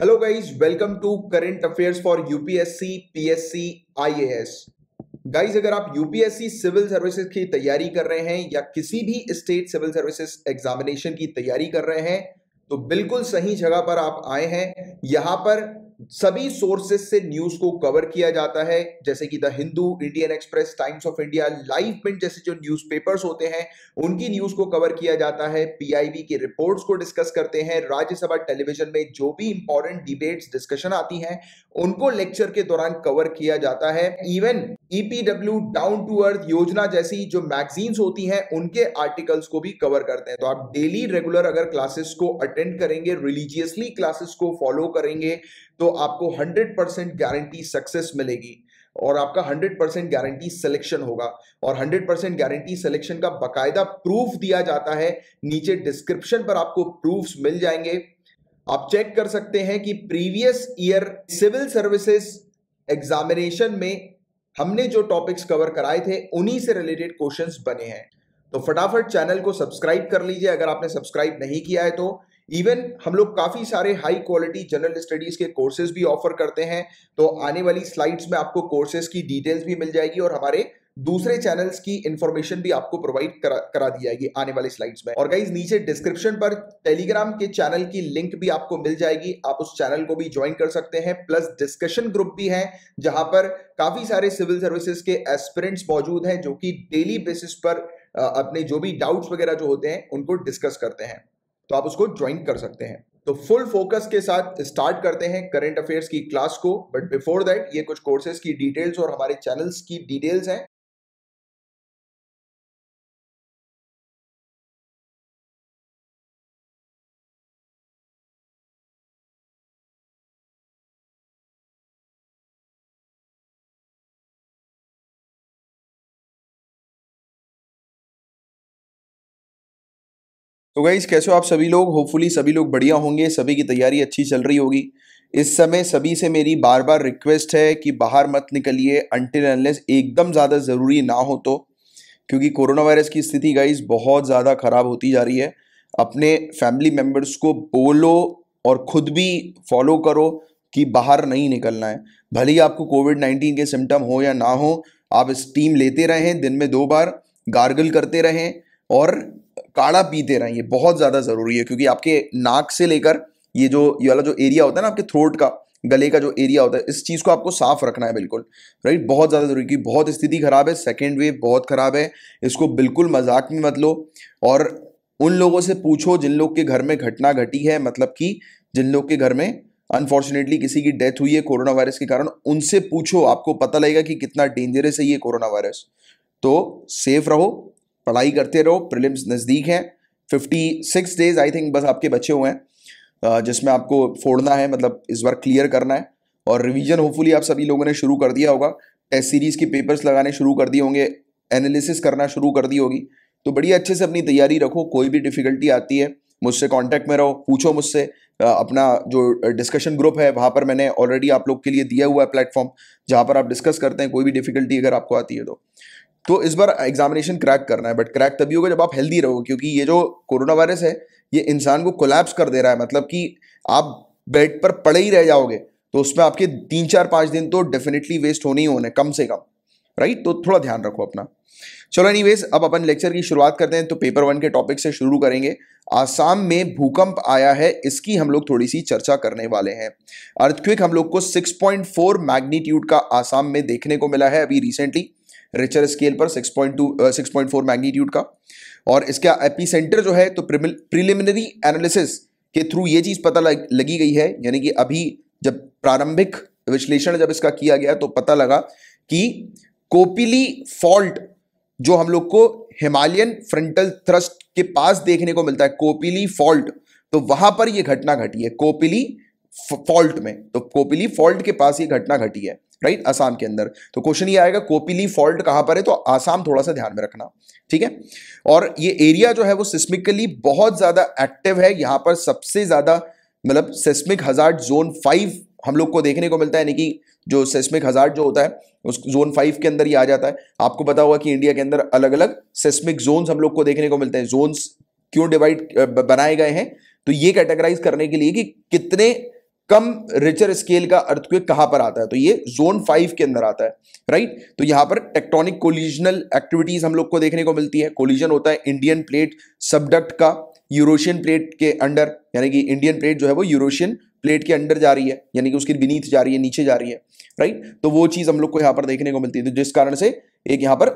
Hello guys welcome to current affairs for UPSC PSC IAS guys अगर आप UPSC civil services की तैयारी कर रहे हैं या किसी भी स्टेट सिविल सर्विसेज एग्जामिनेशन की तैयारी कर रहे हैं तो बिल्कुल सही जगह पर आप आए हैं यहां पर सभी सोर्सेस से न्यूज को कवर किया जाता है जैसे कि the Hindu Indian Express Times of India live print जैसे जो न्यूज़पेपर्स होते हैं उनकी न्यूज को कवर किया जाता है पीआईबी की रिपोर्ट्स को डिस्कस करते हैं राज्यसभा टेलीविजन में जो भी इंपॉर्टेंट डिबेट्स डिस्कशन आती हैं उनको लेक्चर के दौरान कवर किया जाता है even EPW down to earth Yojana जैसी जो मैगजीन्स होती हैं उनके आर्टिकल्स को भी कवर करते हैं तो आप डेली रेगुलर अगर क्लासेस को अटेंड करेंगे रिलीजियसली क्लासेस को फॉलो करेंगे तो आपको 100 परसेंट गारंटी सक्सेस मिलेगी और आपका 100 परसेंट गारंटी सिलेक्शन होगा और 100 परसेंट गारंटी सिलेक्शन का बकायदा प्रूफ दिया जाता है नीचे डिस्क्रिप्शन पर आपको प्रूफ्स मिल जाएंगे आप चेक कर सकते हैं कि previous year civil services examination में हमने जो टॉपिक्स कवर कराए थे उन्हीं से रिलेटेड क्वेश्चंस बने हैं तो फटाफट चैनल को सब्सक्राइब कर लीजिए अगर आपने सब्सक्राइब नहीं किया है तो इवन हम लोग काफ़ी सारे हाई क्वालिटी जनरल स्टडीज़ के कोर्सेज भी ऑफर करते हैं तो आने वाली स्लाइड्स में आपको कोर्सेज की डिटेल्स भी मिल जाएगी और हमारे दूसरे चैनल्स की इंफॉर्मेशन भी आपको प्रोवाइड करा करा दी जाएगी आने वाले स्लाइड्स में और गाइज नीचे डिस्क्रिप्शन पर टेलीग्राम के चैनल की लिंक भी आपको मिल जाएगी आप उस चैनल को भी ज्वाइन कर सकते हैं प्लस डिस्कशन ग्रुप भी है जहां पर काफी सारे सिविल सर्विसेज के एस्पिरेंट्स मौजूद हैं जो कि डेली बेसिस पर अपने जो भी डाउट्स वगैरह जो होते हैं उनको डिस्कस करते हैं तो आप उसको ज्वाइन कर सकते हैं तो फुल फोकस के साथ स्टार्ट करते हैं करंट अफेयर्स की क्लास को बट बिफोर दैट ये कुछ कोर्सेज की डिटेल्स और हमारे चैनल्स की डिटेल्स हैं तो गाइज़ कैसे हो आप सभी लोग होपफुली सभी लोग बढ़िया होंगे सभी की तैयारी अच्छी चल रही होगी इस समय सभी से मेरी बार बार रिक्वेस्ट है कि बाहर मत निकलिए अनटिल अनलेस एकदम ज़्यादा ज़रूरी ना हो तो क्योंकि कोरोना वायरस की स्थिति गाइज बहुत ज़्यादा ख़राब होती जा रही है अपने फैमिली मेम्बर्स को बोलो और ख़ुद भी फॉलो करो कि बाहर नहीं निकलना है भले ही आपको कोविड नाइन्टीन के सिम्टम हो या ना हो आप स्टीम लेते रहें दिन में दो बार गार्गल करते रहें और काढ़ा पीते रहें ये बहुत ज़्यादा ज़रूरी है क्योंकि आपके नाक से लेकर ये जो ये वाला जो एरिया होता है ना आपके थ्रोट का गले का जो एरिया होता है इस चीज़ को आपको साफ रखना है बिल्कुल राइट बहुत ज़्यादा ज़रूरी क्योंकि बहुत स्थिति ख़राब है सेकेंड वेव बहुत ख़राब है इसको बिल्कुल मजाक में मत लो और उन लोगों से पूछो जिन लोग के घर में घटना घटी है मतलब कि जिन लोग के घर में अनफॉर्चुनेटली किसी की डेथ हुई है कोरोना वायरस के कारण उनसे पूछो आपको पता लगेगा कि कितना डेंजरस है ये कोरोना वायरस तो सेफ रहो पढ़ाई करते रहो प्रिलिम्स नज़दीक हैं fifty six days I think बस आपके बचे हुए हैं जिसमें आपको फोड़ना है मतलब इस बार क्लियर करना है और रिवीजन होपफुली आप सभी लोगों ने शुरू कर दिया होगा टेस्ट सीरीज़ के पेपर्स लगाने शुरू कर दिए होंगे एनालिसिस करना शुरू कर दी होगी तो बढ़िया अच्छे से अपनी तैयारी रखो कोई भी डिफ़िकल्टी आती है मुझसे कॉन्टैक्ट में रहो पूछो मुझसे अपना जो डिस्कशन ग्रुप है वहाँ पर मैंने ऑलरेडी आप लोग के लिए दिया हुआ है प्लेटफॉर्म जहाँ पर आप डिस्कस करते हैं कोई भी डिफ़िकल्टी अगर आपको आती है तो तो इस बार एग्जामिनेशन क्रैक करना है बट क्रैक तभी होगा जब आप हेल्दी रहोगे क्योंकि ये जो कोरोना वायरस है ये इंसान को कोलैप्स कर दे रहा है मतलब कि आप बेड पर पड़े ही रह जाओगे तो उसमें आपके तीन चार पांच दिन तो डेफिनेटली वेस्ट होने ही होने कम से कम राइट तो थोड़ा ध्यान रखो अपना चलो एनी अब अपन लेक्चर की शुरुआत करते हैं तो पेपर वन के टॉपिक से शुरू करेंगे आसाम में भूकंप आया है इसकी हम लोग थोड़ी सी चर्चा करने वाले हैं अर्थक्विक हम लोग को 6.4 मैग्नीट्यूड का आसाम में देखने को मिला है अभी रिसेंटली रिचर स्केल पर 6.2 6.4 मैग्नीट्यूड का और इसका एपी सेंटर जो है तो प्रिलिमिनरी एनालिसिस के थ्रू ये चीज़ पता लग, लगी गई है यानी कि अभी जब प्रारंभिक विश्लेषण जब इसका किया गया तो पता लगा कि कोपिली फॉल्ट जो हम लोग को हिमालयन फ्रंटल थ्रस्ट के पास देखने को मिलता है कोपिली फॉल्ट तो वहां पर यह घटना घटी है कोपिली फॉल्ट में तो कोपिली फॉल्ट के पास ये घटना घटी है राइट आसाम के अंदर तो क्वेश्चन ये आएगा कोपिली फॉल्ट कहां पर है तो आसाम थोड़ा सा ध्यान में रखना ठीक है और ये एरिया जो है वो सिस्मिकली बहुत ज़्यादा एक्टिव है यहां पर सबसे ज़्यादा मतलब सिस्मिक हजार्ड जोन फाइव हम लोग को देखने को मिलता है यानी कि जो सेस्मिक हजार्ड जो होता है उस जोन फाइव के अंदर ही आ जाता है आपको पता होगा कि इंडिया के अंदर अलग अलग सेस्मिक जोन्स हम लोग को देखने को मिलते हैं जोन्स क्यों डिवाइड बनाए गए हैं तो ये कैटेगराइज करने के लिए कि कितने कम रिचर स्केल का अर्थक्वेक कहां पर आता है तो ये जोन फाइव के अंदर आता है राइट तो यहां पर टेक्टोनिक कोलिजनल एक्टिविटीज हम लोग को देखने को मिलती है कोलिजन होता है इंडियन प्लेट सबडक्ट का यूरोशियन प्लेट के अंडर यानी कि इंडियन प्लेट जो है वो यूरोशियन प्लेट के अंडर जा रही है यानी कि उसकी बीनीथ जा रही है नीचे जा रही है राइट तो वो चीज हम लोग को यहां पर देखने को मिलती है तो जिस कारण से एक यहां पर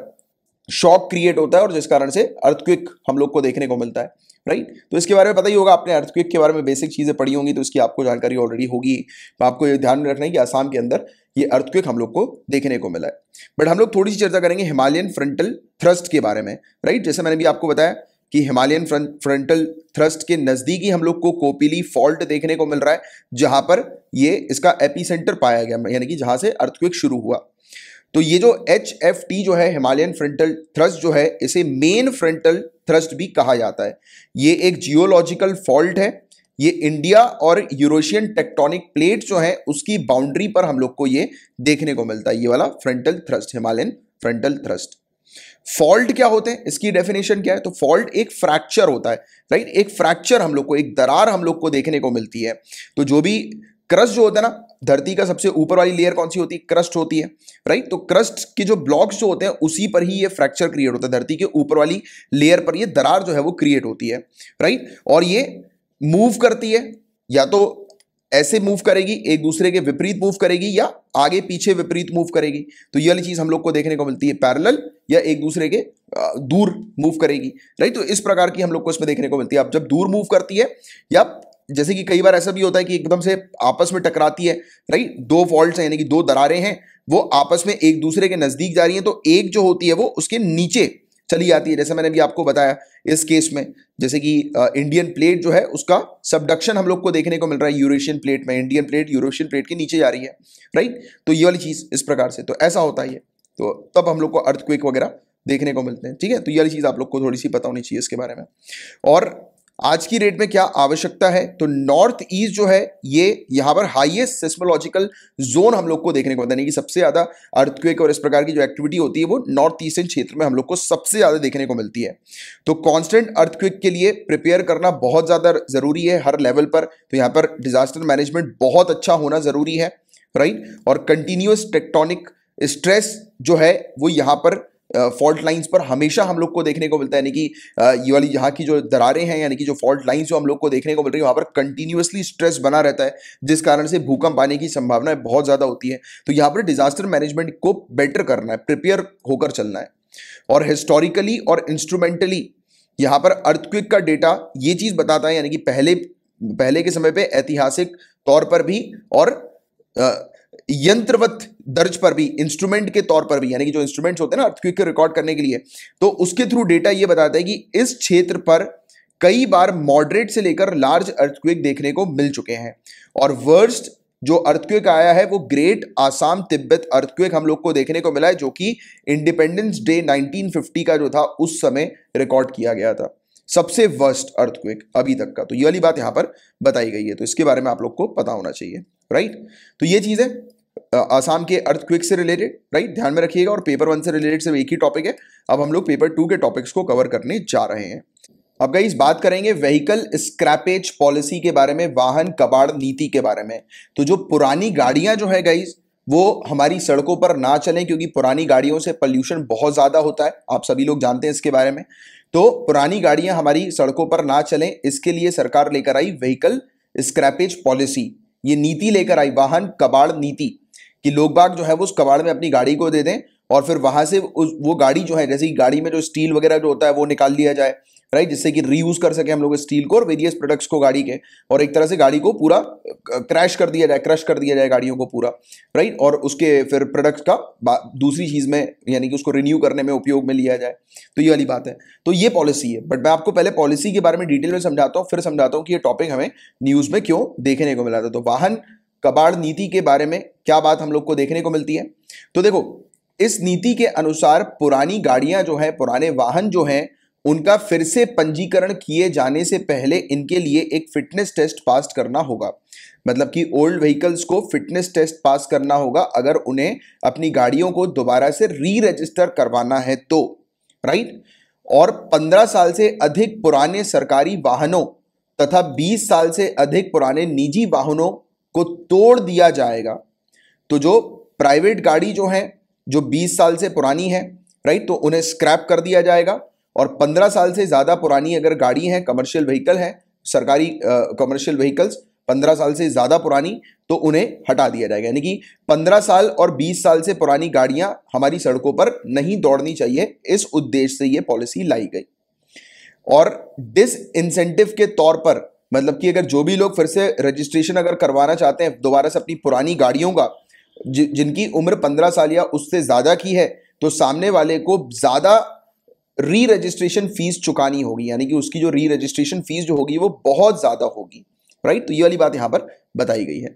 शॉक क्रिएट होता है और जिस कारण से अर्थक्विक हम लोग को देखने को मिलता है राइट तो इसके बारे में पता ही होगा आपने अर्थक्विक के बारे में बेसिक चीज़ें पढ़ी होंगी तो इसकी आपको जानकारी ऑलरेडी होगी तो आपको ये ध्यान में रखना है कि आसाम के अंदर ये अर्थक्विक हम लोग को देखने को मिला है बट हम लोग थोड़ी सी चर्चा करेंगे हिमालयन फ्रंटल थ्रस्ट के बारे में राइट जैसे मैंने भी आपको बताया कि हिमालयन फ्रंटल थ्रस्ट के नज़दीकी हम लोग को कोपिली फॉल्ट देखने को मिल रहा है जहां पर ये इसका एपीसेंटर पाया गया यानी कि जहां से अर्थक्विक शुरू हुआ तो ये जो एच एफ टी जो है हिमालयन फ्रंटल थ्रस्ट जो है इसे मेन फ्रंटल थ्रस्ट भी कहा जाता है ये एक जियोलॉजिकल फॉल्ट है ये इंडिया और यूरोशियन टेक्टोनिक प्लेट जो है उसकी बाउंड्री पर हम लोग को ये देखने को मिलता है ये वाला frontal thrust Himalayan frontal thrust fault क्या होते हैं इसकी डेफिनेशन क्या है तो फॉल्ट एक फ्रैक्चर होता है राइट एक फ्रैक्चर हम लोग को एक दरार हम लोग को देखने को मिलती है तो जो भी क्रस्ट जो होता है ना धरती का सबसे ऊपर वाली लेयर कौन सी होती है क्रस्ट होती है राइट तो क्रस्ट के जो ब्लॉक्स जो होते हैं उसी पर ही ये फ्रैक्चर क्रिएट होता है धरती के ऊपर वाली लेयर पर ये दरार जो है वो क्रिएट होती है राइट और ये मूव करती है या तो ऐसे मूव करेगी एक दूसरे के विपरीत मूव करेगी या आगे पीछे विपरीत मूव करेगी तो ये वाली चीज़ हम लोग को देखने को मिलती है पैरल या एक दूसरे के दूर मूव करेगी राइट तो इस प्रकार की हम लोग को इसमें देखने को मिलती है अब जब दूर मूव करती है या जैसे कि कई बार ऐसा भी होता है कि एकदम से आपस में टकराती है राइट दो फॉल्ट हैं यानी कि दो दरारें हैं वो आपस में एक दूसरे के नज़दीक जा रही हैं तो एक जो होती है वो उसके नीचे चली जाती है जैसे मैंने भी आपको बताया इस केस में जैसे कि इंडियन प्लेट जो है उसका सबडक्शन हम लोग को देखने को मिल रहा है यूरेशियन प्लेट में इंडियन प्लेट यूरोशियन प्लेट के नीचे जा रही है राइट तो ये वाली चीज़ इस प्रकार से तो ऐसा होता है तो तब हम लोग को अर्थक्विक वगैरह देखने को मिलते हैं ठीक है तो ये वाली चीज़ आप लोग को थोड़ी सी पता होनी चाहिए इसके बारे में और आज की रेट में क्या आवश्यकता है तो नॉर्थ ईस्ट जो है ये यहाँ पर हाईएस्ट सिस्मोलॉजिकल जोन हम लोग को देखने को मिलता है कि सबसे ज़्यादा अर्थक्वेक और इस प्रकार की जो एक्टिविटी होती है वो नॉर्थ ईस्टर्न क्षेत्र में हम लोग को सबसे ज़्यादा देखने को मिलती है तो कॉन्स्टेंट अर्थक्वेक के लिए प्रिपेयर करना बहुत ज़्यादा ज़रूरी है हर लेवल पर तो यहाँ पर डिजास्टर मैनेजमेंट बहुत अच्छा होना ज़रूरी है राइट और कंटिन्यूस टेक्टोनिक स्ट्रेस जो है वो यहाँ पर फॉल्ट लाइंस पर हमेशा हम लोग को देखने को मिलता है यानी कि ये वाली यहाँ की जो दरारें हैं यानी कि जो फॉल्ट लाइंस जो हम लोग को देखने को मिल रही है वहाँ पर कंटिन्यूसली स्ट्रेस बना रहता है जिस कारण से भूकंप आने की संभावना बहुत ज़्यादा होती है तो यहाँ पर डिजास्टर मैनेजमेंट को बेटर करना है प्रिपेयर होकर चलना है और हिस्टोरिकली और इंस्ट्रूमेंटली यहाँ पर अर्थक्विक का डेटा ये चीज़ बताता है यानी कि पहले पहले के समय पर ऐतिहासिक तौर पर भी और आ, यंत्रवत दर्ज पर भी इंस्ट्रूमेंट के तौर पर भी यानी कि जो इंस्ट्रूमेंट्स होते हैं ना अर्थक्विक रिकॉर्ड करने के लिए तो उसके थ्रू डेटा ये बताता है कि इस क्षेत्र पर कई बार मॉडरेट से लेकर लार्ज अर्थक्विक देखने को मिल चुके हैं और वर्स्ट जो अर्थक्वेक आया है वो ग्रेट आसाम तिब्बत अर्थक्वेक हम लोग को देखने को मिला है जो कि इंडिपेंडेंस डे 1950 का जो था उस समय रिकॉर्ड किया गया था सबसे वर्स्ट अर्थक्वेक अभी तक का तो ये वाली बात यहां पर बताई गई है तो इसके बारे में आप लोग को पता होना चाहिए राइट तो ये चीज़ है आसाम के अर्थक्वेक से रिलेटेड राइट ध्यान में रखिएगा और पेपर वन से रिलेटेड सिर्फ एक ही टॉपिक है अब हम लोग पेपर टू के टॉपिक्स को कवर करने जा रहे हैं अब गई बात करेंगे व्हीकल स्क्रैपेज पॉलिसी के बारे में वाहन कबाड़ नीति के बारे में तो जो पुरानी गाड़ियां जो है गाइज वो हमारी सड़कों पर ना चलें क्योंकि पुरानी गाड़ियों से पॉल्यूशन बहुत ज़्यादा होता है आप सभी लोग जानते हैं इसके बारे में तो पुरानी गाड़ियां हमारी सड़कों पर ना चलें इसके लिए सरकार लेकर आई व्हीकल स्क्रैपेज पॉलिसी ये नीति लेकर आई वाहन कबाड़ नीति कि लोग बाग जो है वो उस कबाड़ में अपनी गाड़ी को दे दें और फिर वहां से उस वो गाड़ी जो है जैसे गाड़ी में जो स्टील वगैरह जो होता है वो निकाल लिया जाए राइट जिससे कि रीयूज कर सके हम लोग स्टील को और वेरियस प्रोडक्ट्स को गाड़ी के और एक तरह से गाड़ी को पूरा क्रैश कर दिया जाए क्रश कर दिया जाए गाड़ियों को पूरा राइट और उसके फिर प्रोडक्ट का दूसरी चीज़ में यानी कि उसको रिन्यू करने में उपयोग में लिया जाए तो ये वाली बात है तो ये पॉलिसी है बट मैं आपको पहले पॉलिसी के बारे में डिटेल में समझाता हूँ फिर समझाता हूँ कि ये टॉपिक हमें न्यूज़ में क्यों देखने को मिला था तो वाहन कबाड़ नीति के बारे में क्या बात हम लोग को देखने को मिलती है तो देखो इस नीति के अनुसार पुरानी गाड़ियां जो हैं पुराने वाहन जो हैं उनका फिर से पंजीकरण किए जाने से पहले इनके लिए एक फिटनेस टेस्ट पास करना होगा मतलब कि ओल्ड व्हीकल्स को फिटनेस टेस्ट पास करना होगा अगर उन्हें अपनी गाड़ियों को दोबारा से री रजिस्टर करवाना है तो राइट और 15 साल से अधिक पुराने सरकारी वाहनों तथा 20 साल से अधिक पुराने निजी वाहनों को तोड़ दिया जाएगा तो जो प्राइवेट गाड़ी जो है जो 20 साल से पुरानी है राइट तो उन्हें स्क्रैप कर दिया जाएगा और पंद्रह साल से ज़्यादा पुरानी अगर गाड़ी है कमर्शियल व्हीकल है सरकारी कमर्शियल व्हीकल्स पंद्रह साल से ज़्यादा पुरानी तो उन्हें हटा दिया जाएगा यानी कि पंद्रह साल और बीस साल से पुरानी गाड़ियां हमारी सड़कों पर नहीं दौड़नी चाहिए इस उद्देश्य से ये पॉलिसी लाई गई और डिस इंसेंटिव के तौर पर मतलब कि अगर जो भी लोग फिर से रजिस्ट्रेशन अगर करवाना चाहते हैं दोबारा से अपनी पुरानी गाड़ियों का जिनकी उम्र पंद्रह साल या उससे ज़्यादा की है तो सामने वाले को ज़्यादा री रजिस्ट्रेशन फीस चुकानी होगी यानी कि उसकी जो री रजिस्ट्रेशन फीस जो होगी वो बहुत ज़्यादा होगी राइट तो ये वाली बात यहाँ पर बताई गई है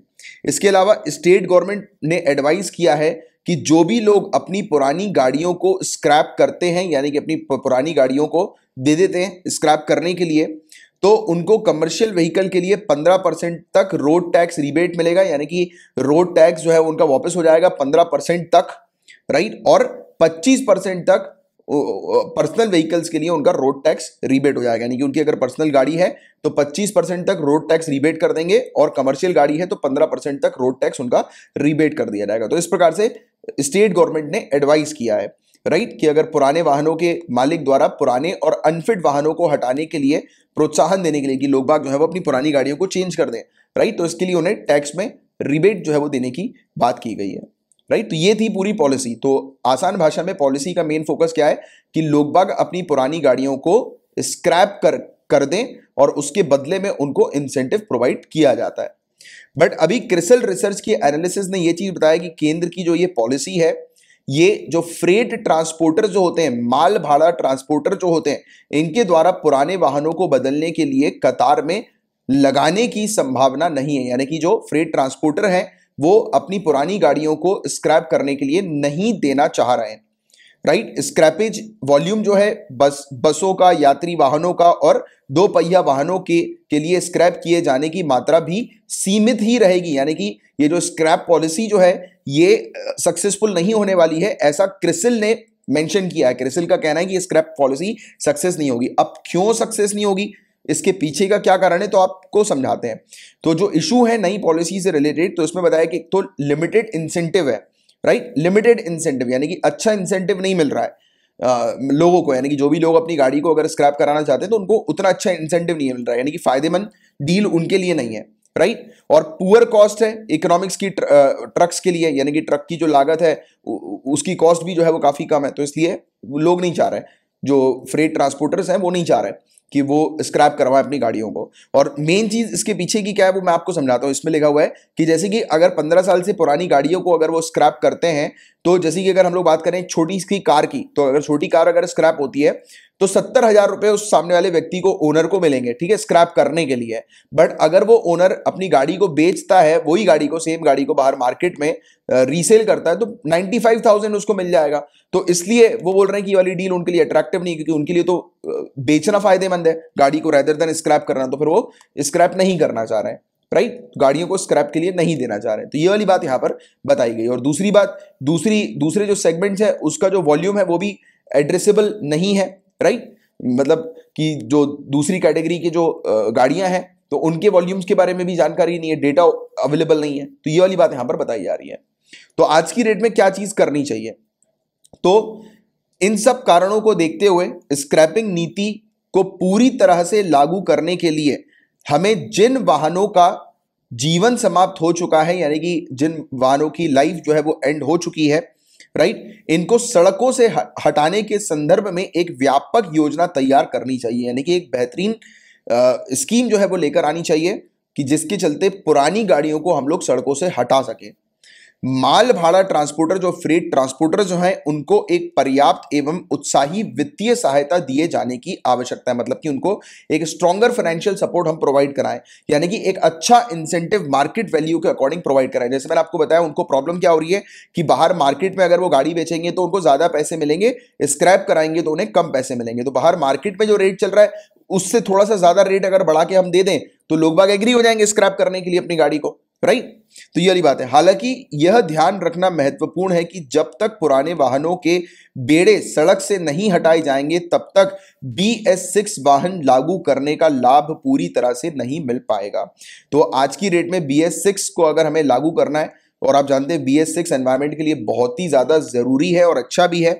इसके अलावा स्टेट गवर्नमेंट ने एडवाइस किया है कि जो भी लोग अपनी पुरानी गाड़ियों को स्क्रैप करते हैं यानी कि अपनी पुरानी गाड़ियों को दे देते हैं स्क्रैप करने के लिए तो उनको कमर्शियल व्हीकल के लिए 15 परसेंट तक रोड टैक्स रिबेट मिलेगा यानी कि रोड टैक्स जो है उनका वापस हो जाएगा 15 परसेंट तक राइट और 25 परसेंट तक पर्सनल व्हीकल्स के लिए उनका रोड टैक्स रिबेट हो जाएगा यानी कि उनकी अगर पर्सनल गाड़ी है तो 25 परसेंट तक रोड टैक्स रिबेट कर देंगे और कमर्शियल गाड़ी है तो 15 परसेंट तक रोड टैक्स उनका रिबेट कर दिया जाएगा तो इस प्रकार से स्टेट गवर्नमेंट ने एडवाइस किया है राइट कि अगर पुराने वाहनों के मालिक द्वारा पुराने और अनफिट वाहनों को हटाने के लिए प्रोत्साहन देने के लिए कि लोग बाग जो है वो अपनी पुरानी गाड़ियों को चेंज कर दें राइट तो इसके लिए उन्हें टैक्स में रिबेट जो है वो देने की बात की गई है राइट तो ये थी पूरी पॉलिसी तो आसान भाषा में पॉलिसी का मेन फोकस क्या है कि लोग बाग अपनी पुरानी गाड़ियों को स्क्रैप कर कर दें और उसके बदले में उनको इंसेंटिव प्रोवाइड किया जाता है बट अभी क्रिसल रिसर्च की एनालिसिस ने यह चीज़ बताया कि केंद्र की जो ये पॉलिसी है ये जो फ्रेट ट्रांसपोर्टर जो होते हैं माल भाड़ा ट्रांसपोर्टर जो होते हैं इनके द्वारा पुराने वाहनों को बदलने के लिए कतार में लगाने की संभावना नहीं है यानी कि जो फ्रेट ट्रांसपोर्टर हैं वो अपनी पुरानी गाड़ियों को स्क्रैप करने के लिए नहीं देना चाह रहे हैं राइट स्क्रैपेज वॉल्यूम जो है बस बसों का यात्री वाहनों का और दो पहिया वाहनों के के लिए स्क्रैप किए जाने की मात्रा भी सीमित ही रहेगी यानी कि ये जो स्क्रैप पॉलिसी जो है ये सक्सेसफुल नहीं होने वाली है ऐसा क्रिसिल ने मेंशन किया है क्रिसिल का कहना है कि स्क्रैप पॉलिसी सक्सेस नहीं होगी अब क्यों सक्सेस नहीं होगी इसके पीछे का क्या कारण है तो आपको समझाते हैं तो जो इशू है नई पॉलिसी से रिलेटेड तो इसमें बताया कि तो लिमिटेड इंसेंटिव है राइट लिमिटेड इंसेंटिव यानी कि अच्छा इंसेंटिव नहीं मिल रहा है आ, लोगों को यानी कि जो भी लोग अपनी गाड़ी को अगर स्क्रैप कराना चाहते हैं तो उनको उतना अच्छा इंसेंटिव नहीं मिल रहा है यानी कि फायदेमंद डील उनके लिए नहीं है राइट और पुअर कॉस्ट है इकोनॉमिक्स की ट्र, ट्रक्स के लिए यानी कि ट्रक की जो लागत है उसकी कॉस्ट भी जो है वो काफ़ी कम है तो इसलिए लोग नहीं चाह रहे जो फ्रेड ट्रांसपोर्टर्स हैं वो नहीं चाह रहे कि वो स्क्रैप करवाएं अपनी गाड़ियों को और मेन चीज़ इसके पीछे की क्या है वो मैं आपको समझाता हूँ इसमें लिखा हुआ है कि जैसे कि अगर पंद्रह साल से पुरानी गाड़ियों को अगर वो स्क्रैप करते हैं तो जैसे कि अगर हम लोग बात करें छोटी सी कार की तो अगर छोटी कार अगर स्क्रैप होती है तो सत्तर हजार रुपए उस सामने वाले व्यक्ति को ओनर को मिलेंगे ठीक है स्क्रैप करने के लिए बट अगर वो ओनर अपनी गाड़ी को बेचता है वही गाड़ी को सेम गाड़ी को बाहर मार्केट में रीसेल करता है तो नाइन्टी फाइव थाउजेंड उसको मिल जाएगा तो इसलिए वो बोल रहे हैं कि वाली डील उनके लिए अट्रैक्टिव नहीं क्योंकि उनके लिए तो बेचना फायदेमंद है गाड़ी को रेदर देन स्क्रैप करना तो फिर वो स्क्रैप नहीं करना चाह रहे हैं राइट right? गाड़ियों को स्क्रैप के लिए नहीं देना चाह रहे हैं तो ये वाली बात यहाँ पर बताई गई और दूसरी बात दूसरी दूसरे जो सेगमेंट्स है उसका जो वॉल्यूम है वो भी एड्रेसेबल नहीं है राइट मतलब कि जो दूसरी कैटेगरी के जो गाड़ियां हैं तो उनके वॉल्यूम्स के बारे में भी जानकारी नहीं है डेटा अवेलेबल नहीं है तो ये वाली बात यहां पर बताई जा रही है तो आज की डेट में क्या चीज़ करनी चाहिए तो इन सब कारणों को देखते हुए स्क्रैपिंग नीति को पूरी तरह से लागू करने के लिए हमें जिन वाहनों का जीवन समाप्त हो चुका है यानी कि जिन वाहनों की लाइफ जो है वो एंड हो चुकी है राइट इनको सड़कों से हटाने के संदर्भ में एक व्यापक योजना तैयार करनी चाहिए यानी कि एक बेहतरीन स्कीम जो है वो लेकर आनी चाहिए कि जिसके चलते पुरानी गाड़ियों को हम लोग सड़कों से हटा सकें माल भाड़ा ट्रांसपोर्टर जो फ्रेट ट्रांसपोर्टर जो हैं उनको एक पर्याप्त एवं उत्साही वित्तीय सहायता दिए जाने की आवश्यकता है मतलब कि उनको एक स्ट्रॉगर फाइनेंशियल सपोर्ट हम प्रोवाइड कराएं यानी कि एक अच्छा इंसेंटिव मार्केट वैल्यू के अकॉर्डिंग प्रोवाइड कराएं जैसे मैंने आपको बताया उनको प्रॉब्लम क्या हो रही है कि बाहर मार्केट में अगर वो गाड़ी बेचेंगे तो उनको ज़्यादा पैसे मिलेंगे स्क्रैप कराएंगे तो उन्हें कम पैसे मिलेंगे तो बाहर मार्केट में जो रेट चल रहा है उससे थोड़ा सा ज़्यादा रेट अगर बढ़ा के हम दे दें तो लोग बाग एग्री हो जाएंगे स्क्रैप करने के लिए अपनी गाड़ी को राइट तो ये बात है हालांकि यह ध्यान रखना महत्वपूर्ण है कि जब तक पुराने वाहनों के बेड़े सड़क से नहीं हटाए जाएंगे तब तक बी एस सिक्स वाहन लागू करने का लाभ पूरी तरह से नहीं मिल पाएगा तो आज की रेट में बी एस सिक्स को अगर हमें लागू करना है और आप जानते हैं बी एस सिक्स एनवायरमेंट के लिए बहुत ही ज़्यादा ज़रूरी है और अच्छा भी है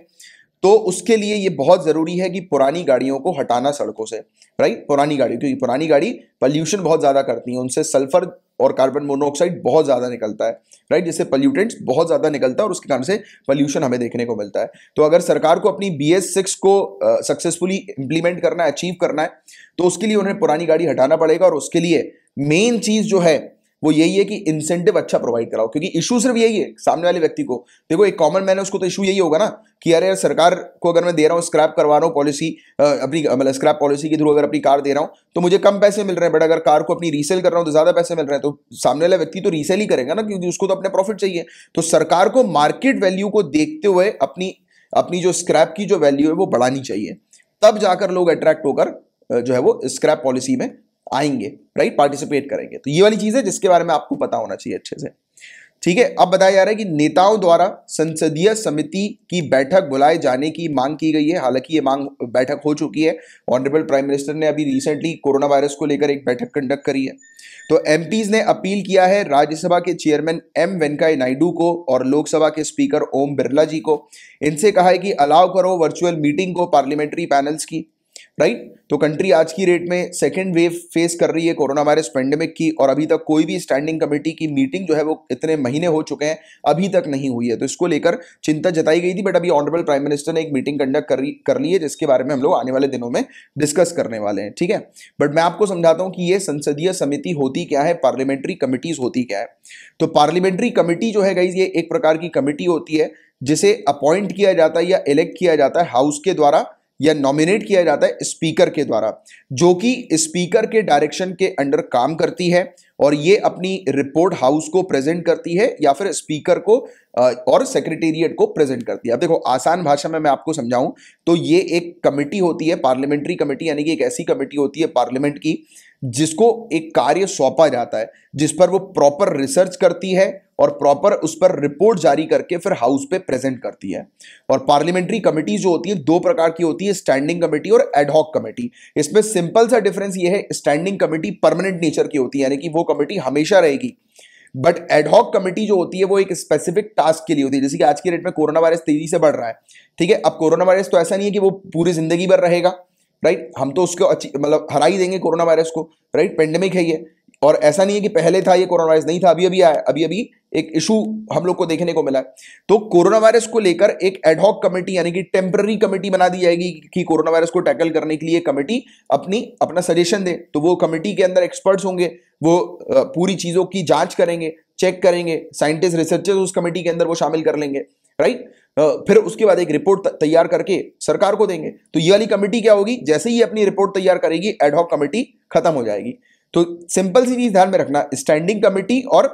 तो उसके लिए ये बहुत ज़रूरी है कि पुरानी गाड़ियों को हटाना सड़कों से राइट पुरानी गाड़ी क्योंकि पुरानी गाड़ी पॉल्यूशन बहुत ज़्यादा करती है उनसे सल्फर और कार्बन मोनोऑक्साइड बहुत ज़्यादा निकलता है राइट जिससे पॉल्यूटेंट्स बहुत ज़्यादा निकलता है और उसके कारण से पॉल्यूशन हमें देखने को मिलता है तो अगर सरकार को अपनी बी एस सिक्स को सक्सेसफुली इम्प्लीमेंट करना है अचीव करना है तो उसके लिए उन्हें पुरानी गाड़ी हटाना पड़ेगा और उसके लिए मेन चीज़ जो है वो यही है कि इंसेंटिव अच्छा प्रोवाइड कराओ क्योंकि इशू सिर्फ यही है सामने वाले व्यक्ति को देखो एक कॉमन मैन है उसको तो इशू यही होगा ना कि यार यार सरकार को अगर मैं दे रहा हूँ स्क्रैप करवा रहा हूँ पॉलिसी अपनी मतलब स्क्रैप पॉलिसी के थ्रू अगर अपनी कार दे रहा हूँ तो मुझे कम पैसे मिल रहे हैं बट अगर कार को अपनी रीसेल कर रहा हूँ तो ज़्यादा पैसे मिल रहे हैं तो सामने वाला व्यक्ति तो रीसेल ही करेगा ना क्योंकि उसको तो अपने प्रॉफिट चाहिए तो सरकार को मार्केट वैल्यू को देखते हुए अपनी अपनी जो स्क्रैप की जो वैल्यू है वो बढ़ानी चाहिए तब जाकर लोग अट्रैक्ट होकर जो है वो स्क्रैप पॉलिसी में आएंगे राइट पार्टिसिपेट करेंगे तो ये वाली चीज़ है जिसके बारे में आपको पता होना चाहिए अच्छे से ठीक है अब बताया जा रहा है कि नेताओं द्वारा संसदीय समिति की बैठक बुलाए जाने की मांग की गई है हालांकि ये मांग बैठक हो चुकी है ऑनरेबल प्राइम मिनिस्टर ने अभी रिसेंटली कोरोना वायरस को लेकर एक बैठक कंडक्ट करी है तो एम ने अपील किया है राज्यसभा के चेयरमैन एम वेंकैया नायडू को और लोकसभा के स्पीकर ओम बिरला जी को इनसे कहा है कि अलाउ करो वर्चुअल मीटिंग को पार्लियामेंट्री पैनल्स की राइट तो कंट्री आज की रेट में सेकेंड वेव फेस कर रही है कोरोना वायरस पेंडेमिक की और अभी तक कोई भी स्टैंडिंग कमेटी की मीटिंग जो है वो इतने महीने हो चुके हैं अभी तक नहीं हुई है तो इसको लेकर चिंता जताई गई थी बट अभी ऑनरेबल प्राइम मिनिस्टर ने एक मीटिंग कंडक्ट कर, कर ली है जिसके बारे में हम लोग आने वाले दिनों में डिस्कस करने वाले हैं ठीक है बट मैं आपको समझाता हूँ कि ये संसदीय समिति होती क्या है पार्लियामेंट्री कमिटीज होती क्या है तो पार्लियामेंट्री कमेटी जो है गई ये एक प्रकार की कमेटी होती है जिसे अपॉइंट किया जाता है या इलेक्ट किया जाता है हाउस के द्वारा या नॉमिनेट किया जाता है स्पीकर के द्वारा जो कि स्पीकर के डायरेक्शन के अंडर काम करती है और ये अपनी रिपोर्ट हाउस को प्रेजेंट करती है या फिर स्पीकर को और सेक्रेटेरिएट को प्रेजेंट करती है अब देखो आसान भाषा में मैं आपको समझाऊं तो ये एक कमेटी होती है पार्लियामेंट्री कमेटी यानी कि एक ऐसी कमेटी होती है पार्लियामेंट की जिसको एक कार्य सौंपा जाता है जिस पर वो प्रॉपर रिसर्च करती है और प्रॉपर उस पर रिपोर्ट जारी करके फिर हाउस पे प्रेजेंट करती है और पार्लियामेंट्री कमेटी जो होती है दो प्रकार की होती है स्टैंडिंग कमेटी और एडहॉक कमेटी इसमें सिंपल सा डिफरेंस ये है स्टैंडिंग कमेटी परमानेंट नेचर की होती है यानी कि वो कमेटी हमेशा रहेगी बट एडहॉक कमेटी जो होती है वो एक स्पेसिफिक टास्क के लिए होती है जैसे कि आज के डेट में कोरोना वायरस तेजी से बढ़ रहा है ठीक है अब कोरोना वायरस तो ऐसा नहीं है कि वो पूरी जिंदगी भर रहेगा राइट हम तो उसको मतलब हरा ही देंगे कोरोना वायरस को राइट पेंडेमिक है ये और ऐसा नहीं है कि पहले था ये कोरोना वायरस नहीं था अभी अभी आया अभी अभी एक इशू हम लोग को देखने को मिला है तो कोरोना वायरस को लेकर एक एडहॉक कमेटी यानी कि टेम्पररी कमेटी बना दी जाएगी कि कोरोना वायरस को टैकल करने के लिए कमेटी अपनी अपना सजेशन दे तो वो कमेटी के अंदर एक्सपर्ट्स होंगे वो पूरी चीज़ों की जाँच करेंगे चेक करेंगे साइंटिस्ट रिसर्चर्स उस कमेटी के अंदर वो शामिल कर लेंगे राइट फिर उसके बाद एक रिपोर्ट तैयार करके सरकार को देंगे तो ये वाली कमेटी क्या होगी जैसे ही अपनी रिपोर्ट तैयार करेगी एडहॉक कमेटी खत्म हो जाएगी तो सिंपल सी चीज ध्यान में रखना स्टैंडिंग कमेटी और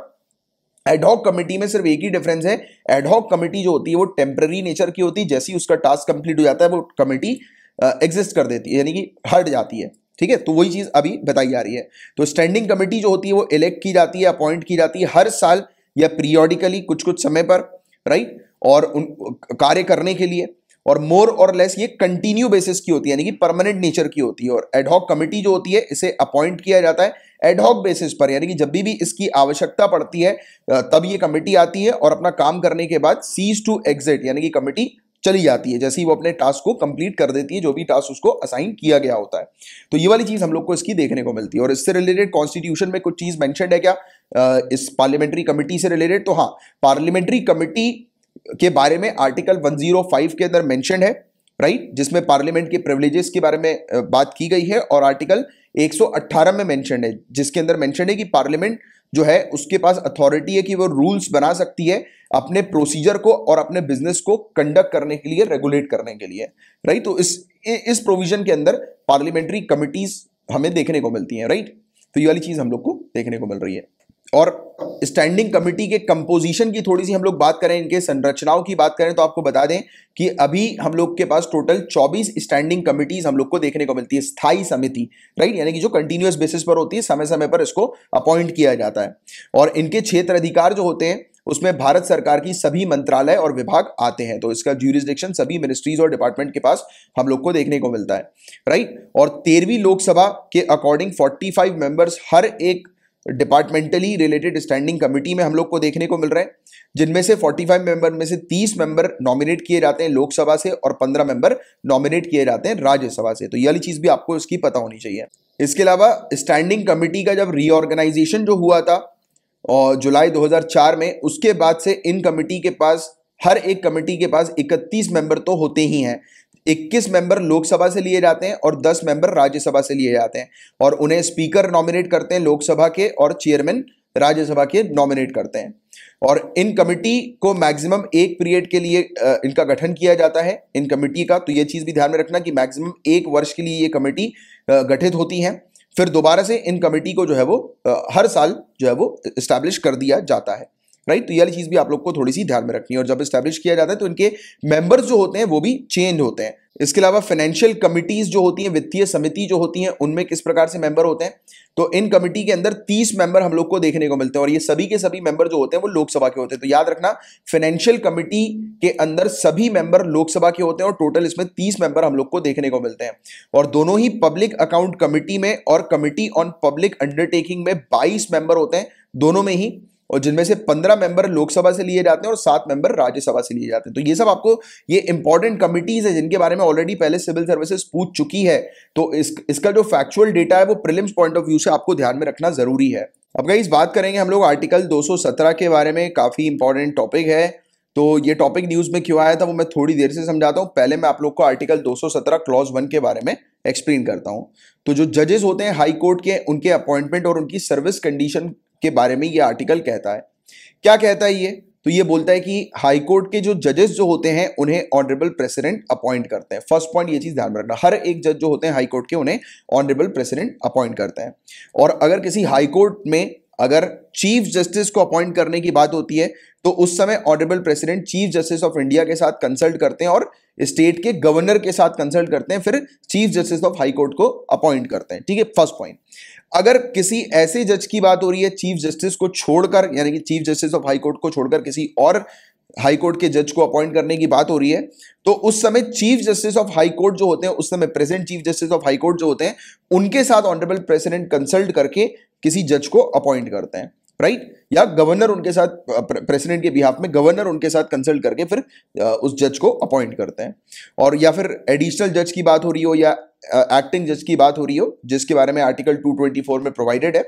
एडहॉक कमेटी में सिर्फ एक ही डिफरेंस है एडहॉक कमेटी जो होती है वो टेम्प्ररी नेचर की होती है जैसे ही उसका टास्क कंप्लीट हो जाता है वो कमेटी एग्जिस्ट कर देती है यानी कि हट जाती है ठीक है तो वही चीज़ अभी बताई जा रही है तो स्टैंडिंग कमेटी जो होती है वो इलेक्ट की जाती है अपॉइंट की जाती है हर साल या पीरियोडिकली कुछ कुछ समय पर राइट और उन कार्य करने के लिए और मोर और लेस ये कंटिन्यू बेसिस की होती है यानी कि परमानेंट नेचर की होती है और एडहॉक कमेटी जो होती है इसे अपॉइंट किया जाता है एडहॉक बेसिस पर यानी कि जब भी भी इसकी आवश्यकता पड़ती है तब ये कमेटी आती है और अपना काम करने के बाद सीज टू एग्जिट यानी कि कमेटी चली जाती है जैसे ही वो अपने टास्क को कंप्लीट कर देती है जो भी टास्क उसको असाइन किया गया होता है तो ये वाली चीज़ हम लोग को इसकी देखने को मिलती है और इससे रिलेटेड कॉन्स्टिट्यूशन में कुछ चीज़ मेंशन है क्या इस पार्लियामेंट्री कमेटी से रिलेटेड तो हाँ पार्लियामेंट्री कमेटी के बारे में आर्टिकल 105 के अंदर मेंशन है राइट जिसमें पार्लियामेंट के प्रिवलेजेस के बारे में बात की गई है और आर्टिकल 118 में मेंशन है जिसके अंदर मेंशन है कि पार्लियामेंट जो है उसके पास अथॉरिटी है कि वो रूल्स बना सकती है अपने प्रोसीजर को और अपने बिजनेस को कंडक्ट करने के लिए रेगुलेट करने के लिए राइट तो इस इस प्रोविजन के अंदर पार्लियामेंट्री कमिटीज हमें देखने को मिलती हैं राइट तो ये वाली चीज़ हम लोग को देखने को मिल रही है और स्टैंडिंग कमेटी के कंपोजिशन की थोड़ी सी हम लोग बात करें इनके संरचनाओं की बात करें तो आपको बता दें कि अभी हम लोग के पास टोटल 24 स्टैंडिंग कमिटीज हम लोग को देखने को मिलती है स्थायी समिति राइट यानी कि जो कंटिन्यूस बेसिस पर होती है समय समय पर इसको अपॉइंट किया जाता है और इनके क्षेत्र अधिकार जो होते हैं उसमें भारत सरकार की सभी मंत्रालय और विभाग आते हैं तो इसका ज्यूरिस्डिक्शन सभी मिनिस्ट्रीज और डिपार्टमेंट के पास हम लोग को देखने को मिलता है राइट और तेरहवीं लोकसभा के अकॉर्डिंग 45 मेंबर्स हर एक डिपार्टमेंटली रिलेटेड स्टैंडिंग कमेटी में हम लोग को देखने को मिल रहा है जिनमें से 45 मेंबर में से 30 मेंबर नॉमिनेट किए जाते हैं लोकसभा से और 15 मेंबर नॉमिनेट किए जाते हैं राज्यसभा से तो ये वाली चीज़ भी आपको इसकी पता होनी चाहिए इसके अलावा स्टैंडिंग कमेटी का जब रीऑर्गेनाइजेशन जो हुआ था और जुलाई 2004 में उसके बाद से इन कमेटी के पास हर एक कमेटी के पास 31 मेंबर तो होते ही हैं 21 मेंबर लोकसभा से लिए जाते हैं और 10 मेंबर राज्यसभा से लिए जाते हैं और उन्हें स्पीकर नॉमिनेट करते हैं लोकसभा के और चेयरमैन राज्यसभा के नॉमिनेट करते हैं और इन कमेटी को मैक्सिमम एक पीरियड के लिए इनका गठन किया जाता है इन कमेटी का तो ये चीज़ भी ध्यान में रखना कि मैक्सिमम एक वर्ष के लिए ये कमेटी गठित होती है फिर दोबारा से इन कमेटी को जो है वो हर साल जो है वो स्टैब्लिश कर दिया जाता है राइट तो ये वाली चीज़ भी आप लोग को थोड़ी सी ध्यान में रखनी है और जब स्टैब्लिश किया जाता है तो इनके मेंबर्स जो होते हैं वो भी चेंज होते हैं इसके अलावा फाइनेंशियल कमिटीज जो होती हैं वित्तीय समिति जो होती हैं उनमें किस प्रकार से मेंबर होते हैं तो इन कमिटी के अंदर 30 मेंबर हम लोग को देखने को मिलते हैं और ये सभी के सभी मेंबर जो होते हैं वो लोकसभा के होते हैं तो याद रखना फाइनेंशियल कमिटी के अंदर सभी मेंबर लोकसभा के होते हैं और टोटल इसमें 30 मेंबर हम लोग को देखने को मिलते हैं और दोनों ही पब्लिक अकाउंट कमिटी में और कमिटी ऑन पब्लिक अंडरटेकिंग में बाईस मेंबर होते हैं दोनों में ही और जिनमें से पंद्रह मेंबर लोकसभा से लिए जाते हैं और सात मेंबर राज्यसभा से लिए जाते हैं तो ये सब आपको ये इंपॉर्टेंट कमिटीज है जिनके बारे में ऑलरेडी पहले सिविल सर्विसेज पूछ चुकी है तो इस, इसका जो फैक्चुअल डेटा है वो प्रिलिम्स पॉइंट ऑफ व्यू से आपको ध्यान में रखना जरूरी है अब इस बात करेंगे हम लोग आर्टिकल दो के बारे में काफ़ी इंपॉर्टेंट टॉपिक है तो ये टॉपिक न्यूज़ में क्यों आया था वो मैं थोड़ी देर से समझाता हूँ पहले मैं आप लोग को आर्टिकल 217 क्लॉज वन के बारे में एक्सप्लेन करता हूँ तो जो जजेस होते हैं हाई कोर्ट के उनके अपॉइंटमेंट और उनकी सर्विस कंडीशन के बारे में ये आर्टिकल कहता है क्या कहता है ये तो ये बोलता है कि हाई कोर्ट के जो जजेस जो होते हैं उन्हें ऑनरेबल प्रेसिडेंट अपॉइंट करते हैं फर्स्ट पॉइंट ये चीज़ ध्यान में रखना हर एक जज जो होते हैं हाई कोर्ट के उन्हें ऑनरेबल प्रेसिडेंट अपॉइंट करते हैं और अगर किसी हाई कोर्ट में अगर चीफ जस्टिस को अपॉइंट करने की बात होती है तो उस समय honourable president chief justice of India के साथ कंसल्ट करते हैं और स्टेट के गवर्नर के साथ कंसल्ट करते हैं फिर chief justice of high court को अपॉइंट करते हैं ठीक है फर्स्ट पॉइंट अगर किसी ऐसे जज की बात हो रही है चीफ जस्टिस को छोड़कर यानी कि chief justice of high court को छोड़कर किसी और हाई कोर्ट के जज को अपॉइंट करने की बात हो रही है तो उस समय chief justice of high court जो होते हैं उस समय present chief justice of high court जो होते हैं उनके साथ ऑनरेबल प्रेसिडेंट कंसल्ट करके किसी जज को अपॉइंट करते हैं राइट right? या गवर्नर उनके साथ प्रेसिडेंट के बिहाफ में गवर्नर उनके साथ कंसल्ट करके फिर uh, उस जज को अपॉइंट करते हैं और या फिर एडिशनल जज की बात हो रही हो या एक्टिंग uh, जज की बात हो रही हो जिसके बारे में आर्टिकल 224 में प्रोवाइडेड है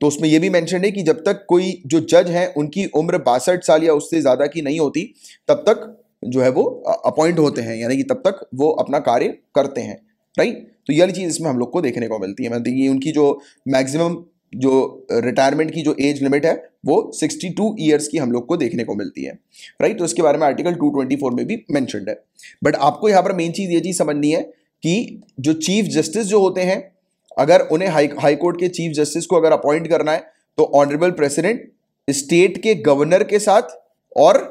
तो उसमें यह भी मेंशन है कि जब तक कोई जो जज है उनकी उम्र बासठ साल या उससे ज़्यादा की नहीं होती तब तक जो है वो अपॉइंट uh, होते हैं यानी कि तब तक वो अपना कार्य करते हैं राइट तो यही चीज़ इसमें हम लोग को देखने को मिलती है मतलब उनकी जो मैक्सिमम जो रिटायरमेंट की जो एज लिमिट है वो 62 ईयर्स की हम लोग को देखने को मिलती है राइट तो इसके बारे में आर्टिकल 224 में भी मैंशनड है बट आपको यहाँ पर मेन चीज़ ये चीज़ समझनी है कि जो चीफ जस्टिस जो होते हैं अगर उन्हें हाईकोर्ट हाई कोर्ट के चीफ जस्टिस को अगर अपॉइंट करना है तो ऑनरेबल प्रेसिडेंट स्टेट के गवर्नर के साथ और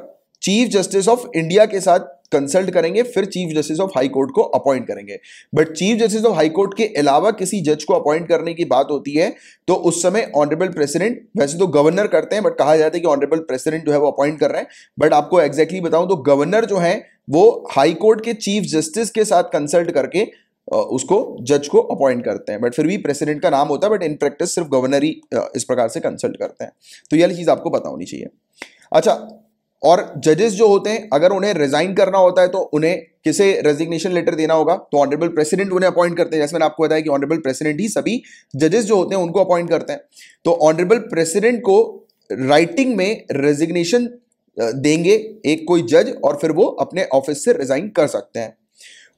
चीफ जस्टिस ऑफ इंडिया के साथ कंसल्ट करेंगे फिर chief justice of high court को अपॉइंट करेंगे but chief justice of high court के अलावा किसी जज को अपॉइंट करने की बात होती है तो उस समय ऑनरेबल प्रेसिडेंट वैसे तो गवर्नर करते हैं बट कहा जाता है कि ऑनरेबल प्रेसिडेंट जो है वो अपॉइंट कर रहे हैं बट आपको एग्जैक्टली exactly बताऊं तो गवर्नर जो है वो हाई कोर्ट के चीफ जस्टिस के साथ कंसल्ट करके उसको जज को अपॉइंट करते हैं बट फिर भी प्रेसिडेंट का नाम होता है बट इन प्रैक्टिस सिर्फ गवर्नर ही इस प्रकार से कंसल्ट करते हैं तो यह चीज़ आपको पता होनी चाहिए अच्छा और जजेस जो होते हैं अगर उन्हें रिजाइन करना होता है तो उन्हें किसे रेजिग्नेशन लेटर देना होगा तो ऑनरेबल प्रेसिडेंट उन्हें अपॉइंट करते हैं जैसे मैंने आपको बताया कि ऑनरेबल प्रेसिडेंट ही सभी जजेस जो होते हैं उनको अपॉइंट करते हैं तो ऑनरेबल प्रेसिडेंट को राइटिंग में रेजिग्नेशन देंगे एक कोई जज और फिर वो अपने ऑफिस से रिजाइन कर सकते हैं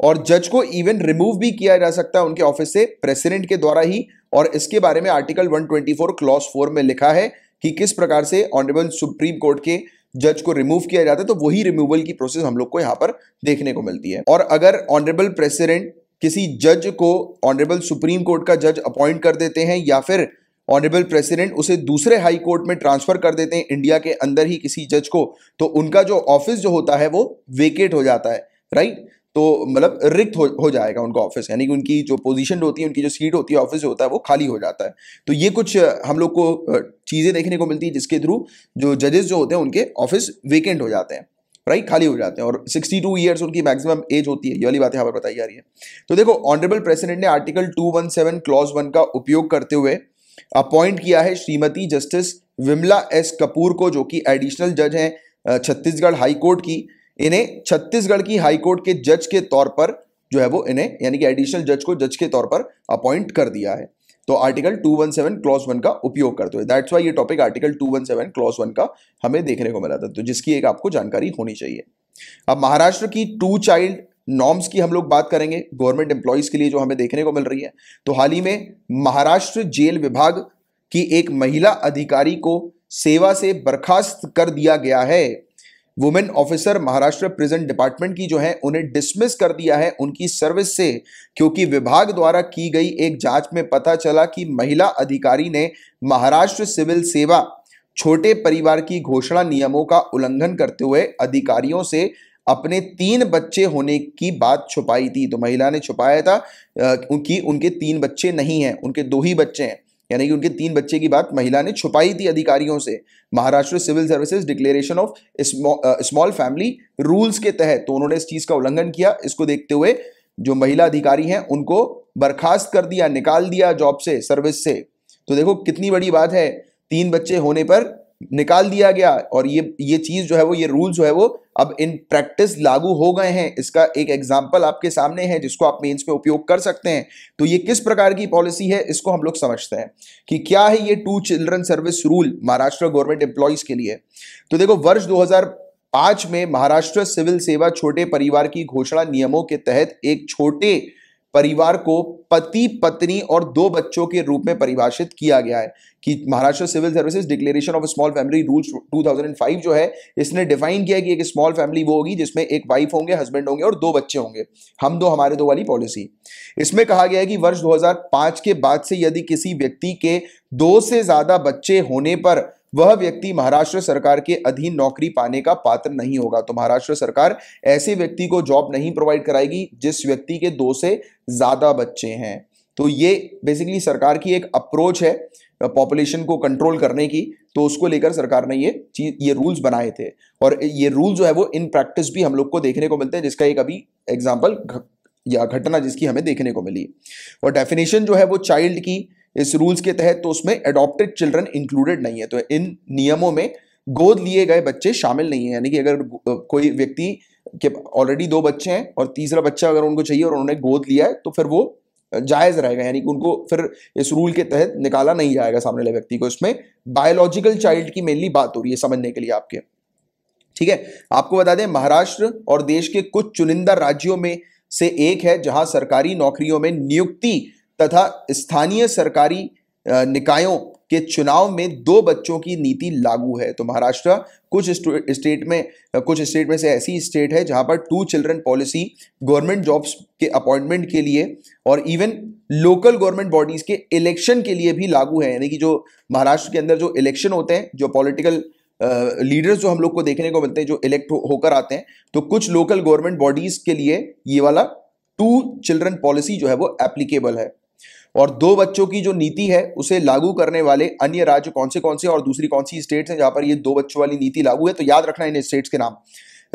और जज को इवन रिमूव भी किया जा सकता है उनके ऑफिस से प्रेसिडेंट के द्वारा ही और इसके बारे में आर्टिकल 124 क्लॉज 4 में लिखा है कि किस प्रकार से ऑनरेबल सुप्रीम कोर्ट के जज को रिमूव किया जाता है तो वही रिमूवल की प्रोसेस हम लोग को यहाँ पर देखने को मिलती है और अगर ऑनरेबल प्रेसिडेंट किसी जज को ऑनरेबल सुप्रीम कोर्ट का जज अपॉइंट कर देते हैं या फिर ऑनरेबल प्रेसिडेंट उसे दूसरे हाई कोर्ट में ट्रांसफर कर देते हैं इंडिया के अंदर ही किसी जज को तो उनका जो ऑफिस जो होता है वो वेकेट हो जाता है राइट तो मतलब रिक्त हो, हो जाएगा उनका ऑफिस यानी कि उनकी जो पोजीशन होती है उनकी जो सीट होती है ऑफिस होता है वो खाली हो जाता है तो ये कुछ हम लोग को चीज़ें देखने को मिलती है जिसके थ्रू जो जजेस जो होते हैं उनके ऑफिस वेकेंट हो जाते हैं राइट खाली हो जाते हैं और 62 टू ईयर्स उनकी मैक्सिमम एज होती है ये वाली बात यहाँ पर बताई जा रही है तो देखो ऑनरेबल प्रेसिडेंट ने आर्टिकल 217 क्लॉज वन का उपयोग करते हुए अपॉइंट किया है श्रीमती जस्टिस विमला एस कपूर को जो कि एडिशनल जज हैं छत्तीसगढ़ हाई कोर्ट की इन्हें छत्तीसगढ़ की हाईकोर्ट के जज के तौर पर जो है वो इन्हें यानी कि एडिशनल जज को जज के तौर पर अपॉइंट कर दिया है तो आर्टिकल 217 क्लॉज वन का उपयोग करते हुए दैट्स वाई ये टॉपिक आर्टिकल 217 क्लॉज वन का हमें देखने को मिला था तो जिसकी एक आपको जानकारी होनी चाहिए अब महाराष्ट्र की टू चाइल्ड नॉर्म्स की हम लोग बात करेंगे गवर्नमेंट एम्प्लॉयज़ के लिए जो हमें देखने को मिल रही है तो हाल ही में महाराष्ट्र जेल विभाग की एक महिला अधिकारी को सेवा से बर्खास्त कर दिया गया है women officer Maharashtra prison department की जो है उन्हें डिसमिस कर दिया है उनकी सर्विस से क्योंकि विभाग द्वारा की गई एक जांच में पता चला कि महिला अधिकारी ने महाराष्ट्र सिविल सेवा छोटे परिवार की घोषणा नियमों का उल्लंघन करते हुए अधिकारियों से अपने तीन बच्चे होने की बात छुपाई थी तो महिला ने छुपाया था उनकी उनके तीन बच्चे नहीं हैं उनके दो ही बच्चे हैं यानी कि उनके तीन बच्चे की बात महिला ने छुपाई थी अधिकारियों से Maharashtra civil services declaration of small family rules के तहत तो उन्होंने इस चीज का उल्लंघन किया इसको देखते हुए जो महिला अधिकारी हैं उनको बर्खास्त कर दिया निकाल दिया जॉब से सर्विस से तो देखो कितनी बड़ी बात है तीन बच्चे होने पर निकाल दिया गया और ये ये चीज़ जो है वो ये रूल जो है वो अब इन प्रैक्टिस लागू हो गए हैं इसका एक एग्जाम्पल आपके सामने है जिसको आप मेंस में उपयोग कर सकते हैं तो ये किस प्रकार की पॉलिसी है इसको हम लोग समझते हैं कि क्या है ये two children service rule Maharashtra government employees के लिए तो देखो वर्ष 2005 में महाराष्ट्र सिविल सेवा छोटे परिवार की घोषणा नियमों के तहत एक छोटे परिवार को पति पत्नी और दो बच्चों के रूप में परिभाषित किया गया है कि Maharashtra civil services declaration of small family rules 2005 जो है इसने डिफाइन किया कि एक स्मॉल फैमिली वो होगी जिसमें एक वाइफ होंगे हस्बैंड होंगे और दो बच्चे होंगे हम दो हमारे दो वाली पॉलिसी इसमें कहा गया है कि वर्ष दो के बाद से यदि किसी व्यक्ति के दो से ज्यादा बच्चे होने पर वह व्यक्ति महाराष्ट्र सरकार के अधीन नौकरी पाने का पात्र नहीं होगा तो महाराष्ट्र सरकार ऐसे व्यक्ति को जॉब नहीं प्रोवाइड कराएगी जिस व्यक्ति के दो से ज़्यादा बच्चे हैं तो ये बेसिकली सरकार की एक अप्रोच है पॉपुलेशन को कंट्रोल करने की तो उसको लेकर सरकार ने ये चीज ये रूल्स बनाए थे और ये रूल जो है वो इन प्रैक्टिस भी हम लोग को देखने को मिलते हैं जिसका एक अभी एग्जाम्पल या घटना जिसकी हमें देखने को मिली और डेफिनेशन जो है वो चाइल्ड की इस रूल्स के तहत तो उसमें एडॉप्टेड चिल्ड्रन इंक्लूडेड नहीं है तो इन नियमों में गोद लिए गए बच्चे शामिल नहीं है यानी कि अगर कोई व्यक्ति के ऑलरेडी दो बच्चे हैं और तीसरा बच्चा अगर उनको चाहिए और उन्होंने गोद लिया है तो फिर वो जायज रहेगा यानी कि उनको फिर इस रूल के तहत निकाला नहीं जाएगा सामने वाले व्यक्ति को इसमें बायोलॉजिकल चाइल्ड की मेनली बात हो रही है समझने के लिए आपके ठीक है आपको बता दें महाराष्ट्र और देश के कुछ चुनिंदा राज्यों में से एक है जहां सरकारी नौकरियों में नियुक्ति तथा स्थानीय सरकारी निकायों के चुनाव में दो बच्चों की नीति लागू है तो महाराष्ट्र कुछ स्टेट में कुछ स्टेट में से ऐसी स्टेट है जहां पर two children policy government jobs के अपॉइंटमेंट के लिए और इवन लोकल गवर्नमेंट बॉडीज़ के इलेक्शन के लिए भी लागू है यानी कि जो महाराष्ट्र के अंदर जो इलेक्शन होते हैं जो पॉलिटिकल लीडर्स जो हम लोग को देखने को मिलते हैं जो इलेक्ट होकर आते हैं तो कुछ लोकल गवर्नमेंट बॉडीज़ के लिए ये वाला टू चिल्ड्रन पॉलिसी जो है वो एप्लीकेबल है और दो बच्चों की जो नीति है उसे लागू करने वाले अन्य राज्य कौन से कौन से और दूसरी कौन सी स्टेट्स हैं जहां पर ये दो बच्चों वाली नीति लागू है तो याद रखना इन स्टेट्स के नाम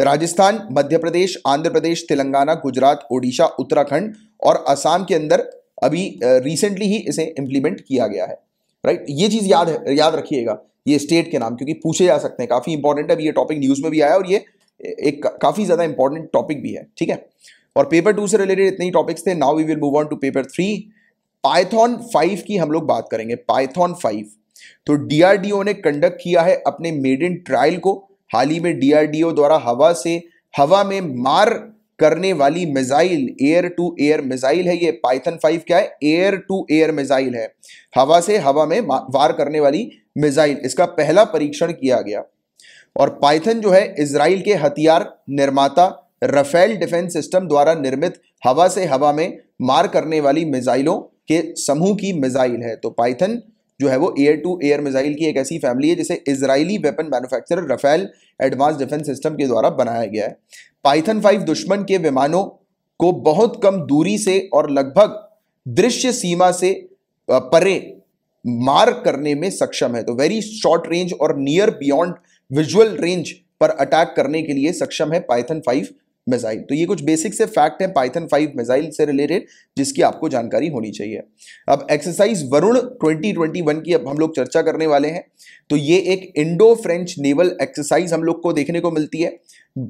राजस्थान मध्य प्रदेश आंध्र प्रदेश तेलंगाना गुजरात ओडिशा उत्तराखंड और असम के अंदर अभी रिसेंटली ही इसे इंप्लीमेंट किया गया है राइट ये चीज़ याद है याद रखिएगा ये स्टेट के नाम क्योंकि पूछे जा सकते हैं काफ़ी इंपॉर्टेंट है अभी ये टॉपिक न्यूज़ में भी आया और ये एक काफ़ी ज़्यादा इंपॉर्टेंट टॉपिक भी है ठीक है और पेपर टू से रिलेटेड इतने ही टॉपिक्स थे now we will move on to paper three python five की हम लोग बात करेंगे पाइथॉन फाइव तो डीआरडीओ ने कंडक्ट किया है अपने मेड इन ट्रायल को हाल ही में डीआरडीओ द्वारा हवा से हवा में मार करने वाली missile air to air missile है ये पाइथन फाइव क्या है एयर टू एयर मिसाइल है हवा से हवा में वार करने वाली मिसाइल इसका पहला परीक्षण किया गया और पाइथन जो है इसराइल के हथियार निर्माता रफेल डिफेंस सिस्टम द्वारा निर्मित हवा से हवा में मार करने वाली मिसाइलों के समूह की मिज़ाइल है तो पाइथन जो है वो एयर टू एयर मिज़ाइल की एक ऐसी फैमिली है जिसे Israeli weapon manufacturer Rafael advance defence system के द्वारा बनाया गया है पाइथन फाइव दुश्मन के विमानों को बहुत कम दूरी से और लगभग दृश्य सीमा से परे मार करने में सक्षम है तो वेरी शॉर्ट रेंज और नियर बियॉन्ड विजुअल रेंज पर अटैक करने के लिए सक्षम है पाइथन फाइव मेजाइल तो ये कुछ बेसिक से फैक्ट है पाइथन फाइव मेजाइल से रिलेटेड जिसकी आपको जानकारी होनी चाहिए अब एक्सरसाइज वरुण 2021 की अब हम लोग चर्चा करने वाले हैं तो ये एक इंडो फ्रेंच नेवल एक्सरसाइज हम लोग को देखने को मिलती है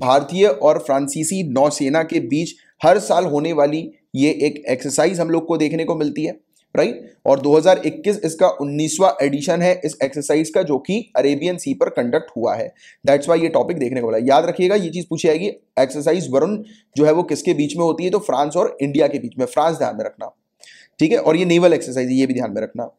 भारतीय और फ्रांसीसी नौसेना के बीच हर साल होने वाली ये एक एक्सरसाइज हम लोग को देखने को मिलती है राइट और 2021 इसका 19वां एडिशन है इस एक्सरसाइज का जो कि अरेबियन सी पर कंडक्ट हुआ है दैट्स वाई ये टॉपिक देखने को मिला याद रखिएगा ये चीज पूछी जाएगी एक्सरसाइज वरुण जो है वो किसके बीच में होती है तो फ्रांस और इंडिया के बीच में फ्रांस ध्यान में रखना ठीक है और ये नेवल एक्सरसाइज ये भी ध्यान में रखना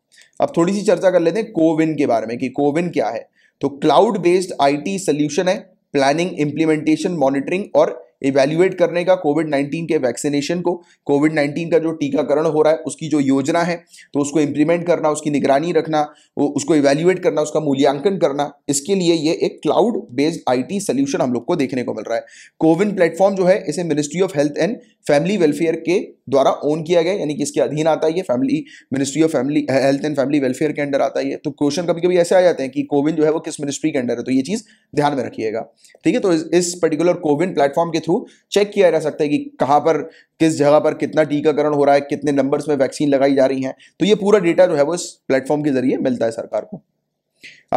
अब थोड़ी सी चर्चा कर लेते हैं कोविन के बारे में कि कोविन क्या है तो क्लाउड बेस्ड आईटी सॉल्यूशन है प्लानिंग इंप्लीमेंटेशन मॉनिटरिंग और इवेल्युएट करने का कोविड 19 के वैक्सीनेशन को कोविड 19 का जो टीकाकरण हो रहा है उसकी जो योजना है तो उसको इम्प्लीमेंट करना उसकी निगरानी रखना उसको इवेल्युएट करना उसका मूल्यांकन करना इसके लिए ये एक क्लाउड बेस्ड आईटी सोल्यूशन हम लोग को देखने को मिल रहा है कोविन प्लेटफॉर्म जो है इसे ministry of health and family welfare के द्वारा ओन किया गया यानी कि इसके अधीन आता है ये family ministry of family health and family welfare के अंडर आता है तो क्वेश्चन कभी कभी ऐसे आ जाते हैं कि कोविन जो है वो किस मिनिस्ट्री के अंडर है तो ये चीज़ ध्यान में रखिएगा ठीक है तो इस पर्टिकुलर कोविन प्लेटफॉर्म के थ्रू चेक किया जा सकता है कि कहाँ पर किस जगह पर कितना टीकाकरण हो रहा है कितने नंबर्स में वैक्सीन लगाई जा रही है तो ये पूरा डेटा जो है वो इस प्लेटफॉर्म के जरिए मिलता है सरकार को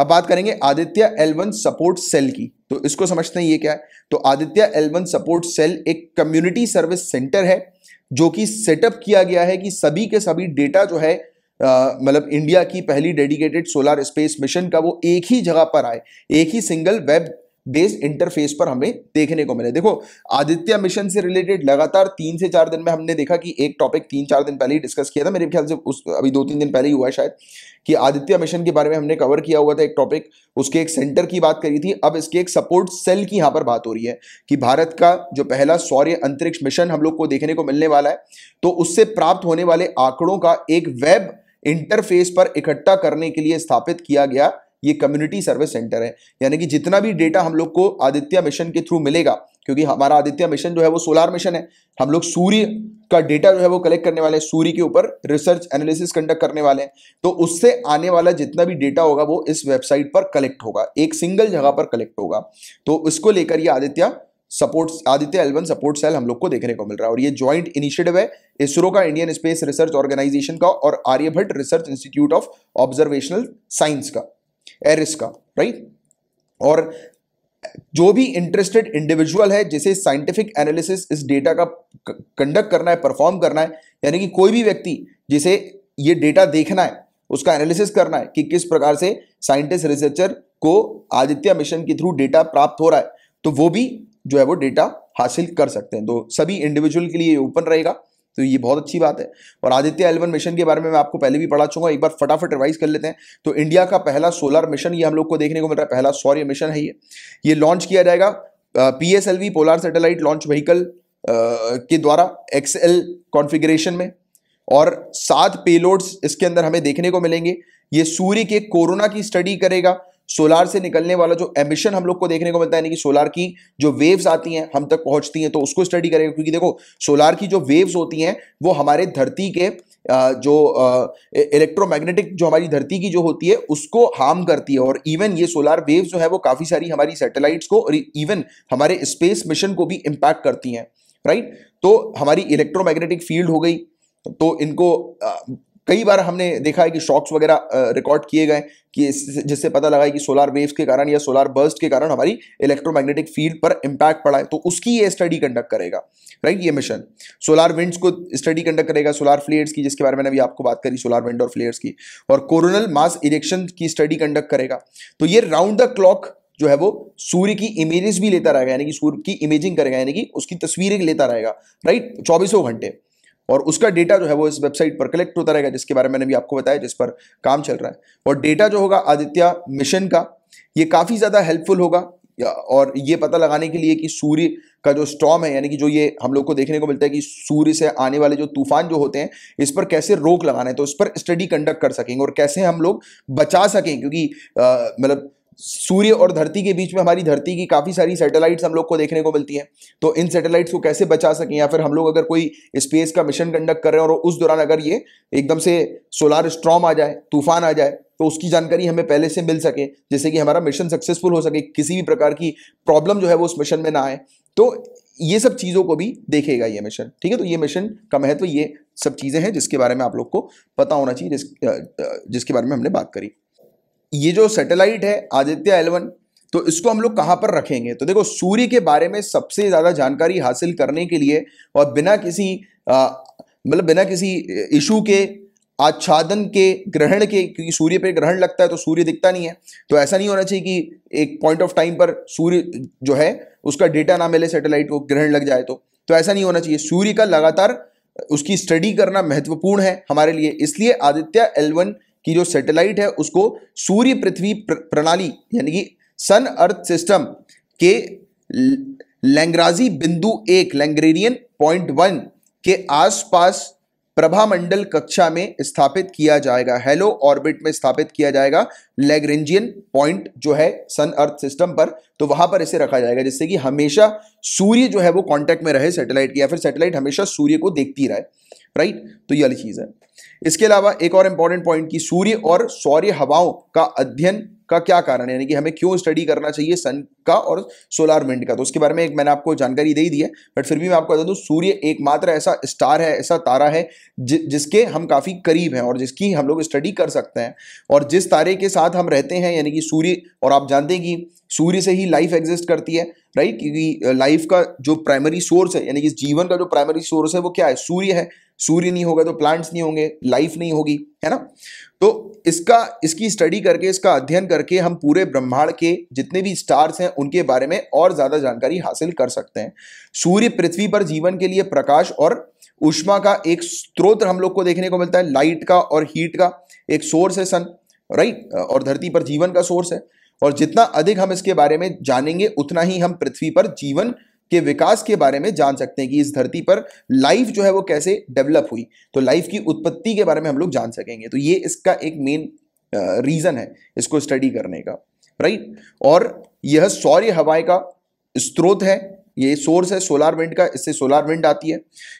अब बात करेंगे आदित्य एलवन सपोर्ट सेल की तो इसको समझते हैं ये क्या है तो आदित्य एलवन सपोर्ट सेल एक कम्युनिटी सर्विस सेंटर है जो कि सेटअप किया गया है कि सभी के सभी डेटा जो है मतलब इंडिया की पहली डेडिकेटेड सोलर स्पेस मिशन का वो एक ही जगह पर आए एक ही सिंगल वेब बेस इंटरफेस पर हमें देखने को मिले देखो आदित्य मिशन से रिलेटेड लगातार तीन से चार दिन में हमने देखा कि एक टॉपिक तीन चार दिन पहले ही डिस्कस किया था मेरे ख्याल से उस अभी दो तीन दिन पहले ही हुआ है शायद कि आदित्य मिशन के बारे में हमने कवर किया हुआ था एक टॉपिक उसके एक सेंटर की बात करी थी अब इसके एक सपोर्ट सेल की यहाँ पर बात हो रही है कि भारत का जो पहला सौर्य अंतरिक्ष मिशन हम लोग को देखने को मिलने वाला है तो उससे प्राप्त होने वाले आंकड़ों का एक वेब इंटरफेस पर इकट्ठा करने के लिए स्थापित किया गया ये कम्युनिटी सर्विस सेंटर है यानी कि जितना भी डेटा हम लोग को आदित्य मिशन के थ्रू मिलेगा क्योंकि हमारा आदित्य मिशन जो है वो सोलार मिशन है हम लोग सूर्य का डेटा जो है वो कलेक्ट करने वाले हैं सूर्य के ऊपर रिसर्च एनालिसिस कंडक्ट करने वाले हैं तो उससे आने वाला जितना भी डेटा होगा वो इस वेबसाइट पर कलेक्ट होगा एक सिंगल जगह पर कलेक्ट होगा तो इसको लेकर ये Aditya support Aditya L one support cell हम लोग को देखने को मिल रहा है और ये ज्वाइंट इनिशिएटिव है इसरो का इंडियन स्पेस रिसर्च ऑर्गेनाइजेशन का और Aryabhatta research institute of observational science का एरिस का राइट और जो भी इंटरेस्टेड इंडिविजुअल है जिसे साइंटिफिक एनालिसिस इस डेटा का कंडक्ट करना है परफॉर्म करना है यानी कि कोई भी व्यक्ति जिसे ये डेटा देखना है उसका एनालिसिस करना है कि किस प्रकार से साइंटिस्ट रिसर्चर को आदित्य मिशन के थ्रू डेटा प्राप्त हो रहा है तो वो भी जो है वो डेटा हासिल कर सकते हैं तो सभी इंडिविजुअल के लिए ओपन रहेगा तो ये बहुत अच्छी बात है और आदित्य एलवन मिशन के बारे में मैं आपको पहले भी पढ़ा चुका एक बार फटाफट रिवाइज कर लेते हैं तो इंडिया का पहला सोलर मिशन ये हम लोग को देखने को मिल रहा है पहला सौर्य मिशन है ये ये लॉन्च किया जाएगा P S L V polar satellite launch vehicle के द्वारा एक्सएल कॉन्फिग्रेशन में और सात पेलोड्स इसके अंदर हमें देखने को मिलेंगे ये सूर्य के कोरोना की स्टडी करेगा सोलार से निकलने वाला जो एमिशन हम लोग को देखने को मिलता है यानी कि सोलार की जो वेव्स आती हैं हम तक पहुंचती हैं तो उसको स्टडी करेंगे क्योंकि देखो सोलार की जो वेव्स होती हैं वो हमारे धरती के जो इलेक्ट्रोमैग्नेटिक जो हमारी धरती की जो होती है उसको हार्म करती है और इवन ये सोलार वेव्स जो है वो काफ़ी सारी हमारी सैटेलाइट्स को और इवन हमारे स्पेस मिशन को भी इम्पैक्ट करती हैं राइट तो हमारी इलेक्ट्रोमैग्नेटिक फील्ड हो गई तो इनको कई बार हमने देखा है कि शॉक्स वगैरह रिकॉर्ड किए गए कि जिससे पता लगा है कि सोलार वेव्स के कारण या सोलार बर्स्ट के कारण हमारी इलेक्ट्रोमैग्नेटिक फील्ड पर इम्पैक्ट पड़ा है तो उसकी ये स्टडी कंडक्ट करेगा राइट ये मिशन सोलार विंड्स को स्टडी कंडक्ट करेगा सोलार फ्लेयर्स की जिसके बारे में अभी आपको बात करी सोलार विंड और फ्लेयर्स की और कोरोनल मास इरेक्शन की स्टडी कंडक्ट करेगा तो ये राउंड द क्लॉक जो है वो सूर्य की इमेजेस भी लेता रहेगा यानी कि सूर्य की इमेजिंग करेगा यानी कि उसकी तस्वीरें लेता रहेगा राइट चौबीसों घंटे और उसका डेटा जो है वो इस वेबसाइट पर कलेक्ट होता रहेगा जिसके बारे में मैंने भी आपको बताया जिस पर काम चल रहा है और डेटा जो होगा आदित्य मिशन का ये काफ़ी ज़्यादा हेल्पफुल होगा और ये पता लगाने के लिए कि सूर्य का जो स्टॉम है यानी कि जो ये हम लोग को देखने को मिलता है कि सूर्य से आने वाले जो तूफान जो होते हैं इस पर कैसे रोक लगाना है तो इस पर स्टडी कंडक्ट कर सकेंगे और कैसे हम लोग बचा सकें क्योंकि मतलब सूर्य और धरती के बीच में हमारी धरती की काफ़ी सारी सैटेलाइट्स हम लोग को देखने को मिलती हैं तो इन सैटेलाइट्स को कैसे बचा सकें या फिर हम लोग अगर कोई स्पेस का मिशन कंडक्ट कर रहे हैं और उस दौरान अगर ये एकदम से सोलार स्ट्रॉम आ जाए तूफान आ जाए तो उसकी जानकारी हमें पहले से मिल सके जैसे कि हमारा मिशन सक्सेसफुल हो सके किसी भी प्रकार की प्रॉब्लम जो है वो उस मिशन में ना आए तो ये सब चीज़ों को भी देखेगा ये मिशन ठीक है तो ये मिशन का महत्व ये सब चीज़ें हैं जिसके बारे में आप लोग को पता होना चाहिए जिसके बारे में हमने बात करी ये जो सैटेलाइट है आदित्य एलवन तो इसको हम लोग कहाँ पर रखेंगे तो देखो सूर्य के बारे में सबसे ज़्यादा जानकारी हासिल करने के लिए और बिना किसी मतलब बिना किसी इशू के आच्छादन के ग्रहण के क्योंकि सूर्य पर ग्रहण लगता है तो सूर्य दिखता नहीं है तो ऐसा नहीं होना चाहिए कि एक पॉइंट ऑफ टाइम पर सूर्य जो है उसका डेटा ना मिले सैटेलाइट को ग्रहण लग जाए तो तो ऐसा नहीं होना चाहिए सूर्य का लगातार उसकी स्टडी करना महत्वपूर्ण है हमारे लिए इसलिए आदित्य एलवन कि जो सैटेलाइट है उसको सूर्य पृथ्वी प्रणाली यानी कि सन अर्थ सिस्टम के लैंग्राजी बिंदु एक लैंग्रेरियन पॉइंट वन के आसपास प्रभामंडल कक्षा में स्थापित किया जाएगा हेलो ऑर्बिट में स्थापित किया जाएगा लैग्रेंजियन पॉइंट जो है सन अर्थ सिस्टम पर तो वहां पर इसे रखा जाएगा जिससे कि हमेशा सूर्य जो है वो कांटेक्ट में रहे सैटेलाइट की या फिर सैटेलाइट हमेशा सूर्य को देखती रहे राइट तो ये चीज़ है इसके अलावा एक और इंपॉर्टेंट पॉइंट की सूर्य और सौर्य हवाओं का अध्ययन का क्या कारण है यानी कि हमें क्यों स्टडी करना चाहिए सन का और सोलार विंड का तो उसके बारे में एक मैंने आपको जानकारी दे ही दी है बट फिर भी मैं आपको बता दूँ सूर्य एकमात्र ऐसा स्टार है ऐसा तारा है जि, जिसके हम काफ़ी करीब हैं और जिसकी हम लोग स्टडी कर सकते हैं और जिस तारे के साथ हम रहते हैं यानी कि सूर्य और आप जानते हैं कि सूर्य से ही लाइफ एग्जिस्ट करती है राइट क्योंकि लाइफ का जो प्राइमरी सोर्स है यानी कि जीवन का जो प्राइमरी सोर्स है वो क्या है सूर्य है सूर्य नहीं होगा तो प्लांट्स नहीं होंगे लाइफ नहीं होगी है ना तो इसका इसकी स्टडी करके इसका अध्ययन करके हम पूरे ब्रह्मांड के जितने भी स्टार्स हैं उनके बारे में और ज़्यादा जानकारी हासिल कर सकते हैं सूर्य पृथ्वी पर जीवन के लिए प्रकाश और उष्मा का एक स्रोत हम लोग को देखने को मिलता है लाइट का और हीट का एक सोर्स है सन राइट और धरती पर जीवन का सोर्स है और जितना अधिक हम इसके बारे में जानेंगे उतना ही हम पृथ्वी पर जीवन के विकास के बारे में जान सकते हैं कि इस धरती पर लाइफ जो है वो कैसे डेवलप हुई तो लाइफ की उत्पत्ति के बारे में हम लोग जान सकेंगे तो ये इसका एक मेन रीज़न है इसको स्टडी करने का राइट और यह सौर्य हवाएं का स्रोत है ये सोर्स है सोलार विंड का इससे सोलार विंड आती है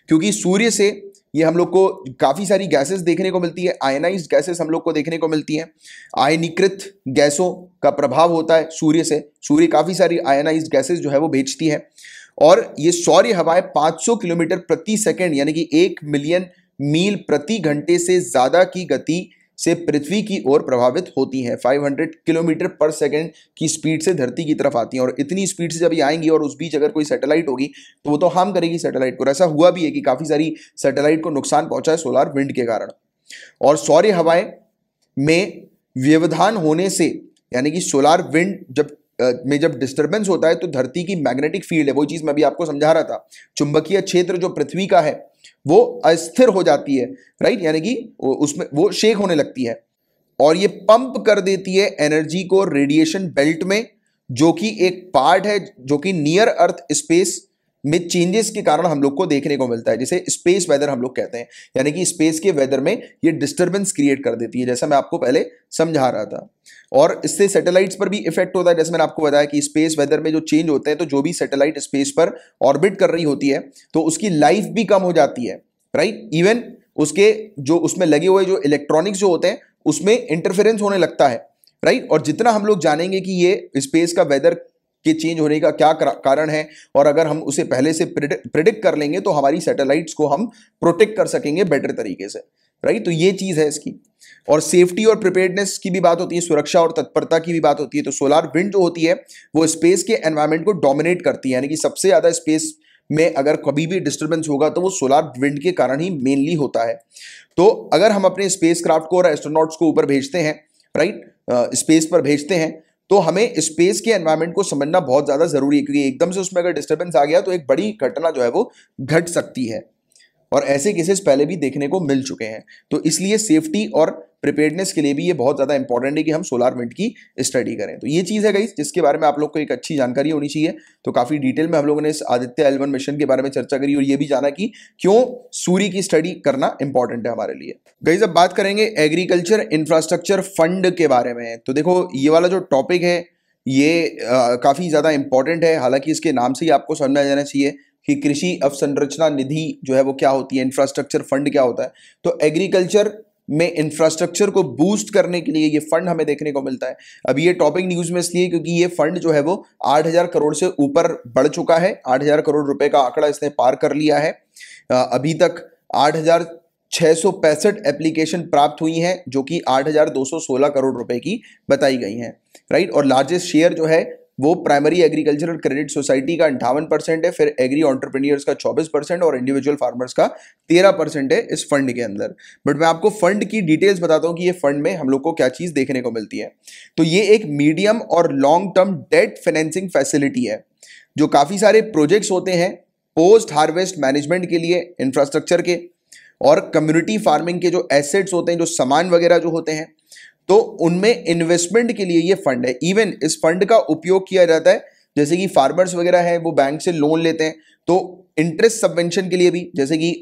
क्योंकि सूर्य से ये हम लोग को काफ़ी सारी गैसेस देखने को मिलती है आयनाइज गैसेस हम लोग को देखने को मिलती हैं आयनीकृत गैसों का प्रभाव होता है सूर्य से सूर्य काफ़ी सारी आयनाइज गैसेस जो है वो भेजती है और ये सौर्य हवाएं 500 किलोमीटर प्रति सेकंड यानी कि एक मिलियन मील प्रति घंटे से ज़्यादा की गति से पृथ्वी की ओर प्रभावित होती हैं 500 किलोमीटर पर सेकंड की स्पीड से धरती की तरफ आती हैं और इतनी स्पीड से जब ये आएंगी और उस बीच अगर कोई सैटेलाइट होगी तो वो तो हार्म करेगी सैटेलाइट को ऐसा हुआ भी है कि काफ़ी सारी सैटेलाइट को नुकसान पहुंचा है सोलार विंड के कारण और सौर्य हवाएं में व्यवधान होने से यानी कि सोलार विंड जब में जब डिस्टर्बेंस होता है तो धरती की मैग्नेटिक फील्ड है वो चीज़ मैं भी आपको समझा रहा था चुंबकीय क्षेत्र जो पृथ्वी का है वो अस्थिर हो जाती है राइट यानी कि उसमें वो शेक होने लगती है और ये पंप कर देती है एनर्जी को रेडिएशन बेल्ट में जो कि एक पार्ट है जो कि नियर अर्थ स्पेस में चेंजेस के कारण हम लोग को देखने को मिलता है जिसे स्पेस वेदर हम लोग कहते हैं यानी कि स्पेस के वेदर में ये डिस्टर्बेंस क्रिएट कर देती है जैसा मैं आपको पहले समझा रहा था और इससे सैटेलाइट्स पर भी इफेक्ट होता है जैसे मैंने आपको बताया कि स्पेस वेदर में जो चेंज होते हैं तो जो भी सैटेलाइट स्पेस पर ऑर्बिट कर रही होती है तो उसकी लाइफ भी कम हो जाती है राइट इवन उसके जो उसमें लगे हुए जो इलेक्ट्रॉनिक्स जो होते हैं उसमें इंटरफेरेंस होने लगता है राइट और जितना हम लोग जानेंगे कि ये स्पेस का वेदर के चेंज होने का क्या कारण है और अगर हम उसे पहले से प्रिडिक्ट कर लेंगे तो हमारी सैटेलाइट्स को हम प्रोटेक्ट कर सकेंगे बेटर तरीके से राइट तो ये चीज़ है इसकी और सेफ्टी और प्रिपेयरनेस की भी बात होती है सुरक्षा और तत्परता की भी बात होती है तो सोलार विंड जो होती है वो स्पेस के एनवायरमेंट को डोमिनेट करती है यानी कि सबसे ज़्यादा स्पेस में अगर कभी भी डिस्टर्बेंस होगा तो वो सोलार विंड के कारण ही मेनली होता है तो अगर हम अपने स्पेस क्राफ्ट को और एस्ट्रोनॉट्स को ऊपर भेजते हैं राइट स्पेस पर भेजते हैं तो हमें स्पेस के एनवायरमेंट को समझना बहुत ज़्यादा ज़रूरी है क्योंकि एकदम से उसमें अगर डिस्टर्बेंस आ गया तो एक बड़ी घटना जो है वो घट सकती है और ऐसे केसेस पहले भी देखने को मिल चुके हैं तो इसलिए सेफ्टी और प्रिपेयरनेस के लिए भी ये बहुत ज़्यादा इंपॉर्टेंट है कि हम सोलार विंड की स्टडी करें तो ये चीज़ है गई जिसके बारे में आप लोग को एक अच्छी जानकारी होनी चाहिए तो काफ़ी डिटेल में हम लोगों ने इस आदित्य एलवन मिशन के बारे में चर्चा करी और ये भी जाना कि क्यों सूर्य की स्टडी करना इंपॉर्टेंट है हमारे लिए गई अब बात करेंगे एग्रीकल्चर इंफ्रास्ट्रक्चर फंड के बारे में तो देखो ये वाला जो टॉपिक है ये काफ़ी ज़्यादा इंपॉर्टेंट है हालांकि इसके नाम से ही आपको समझ आ जाना चाहिए कि कृषि अवसंरचना निधि जो है वो क्या होती है इंफ्रास्ट्रक्चर फंड क्या होता है तो एग्रीकल्चर में इंफ्रास्ट्रक्चर को बूस्ट करने के लिए ये फंड हमें देखने को मिलता है अब ये टॉपिक न्यूज में इसलिए क्योंकि ये फंड जो है वो 8000 करोड़ से ऊपर बढ़ चुका है 8000 करोड़ रुपए का आंकड़ा इसने पार कर लिया है अभी तक आठ एप्लीकेशन प्राप्त हुई हैं जो कि आठ करोड़ रुपए की बताई गई हैं राइट और लार्जेस्ट शेयर जो है वो प्राइमरी एग्रीकल्चरल क्रेडिट सोसाइटी का अंठावन परसेंट है फिर एग्री ऑन्टरप्रीनियर्स का चौबीस परसेंट और इंडिविजुअल फार्मर्स का तेरह परसेंट है इस फंड के अंदर बट मैं आपको फंड की डिटेल्स बताता हूँ कि ये फंड में हम लोग को क्या चीज़ देखने को मिलती है तो ये एक मीडियम और long term debt financing facility है जो काफ़ी सारे प्रोजेक्ट्स होते हैं पोस्ट हार्वेस्ट मैनेजमेंट के लिए इंफ्रास्ट्रक्चर के और कम्युनिटी फार्मिंग के जो एसेट्स होते हैं जो सामान वगैरह जो होते हैं तो उनमें इन्वेस्टमेंट के लिए ये फंड है इवन इस फंड का उपयोग किया जाता है जैसे कि फार्मर्स वगैरह है वो बैंक से लोन लेते हैं तो इंटरेस्ट सबवेंशन के लिए भी जैसे कि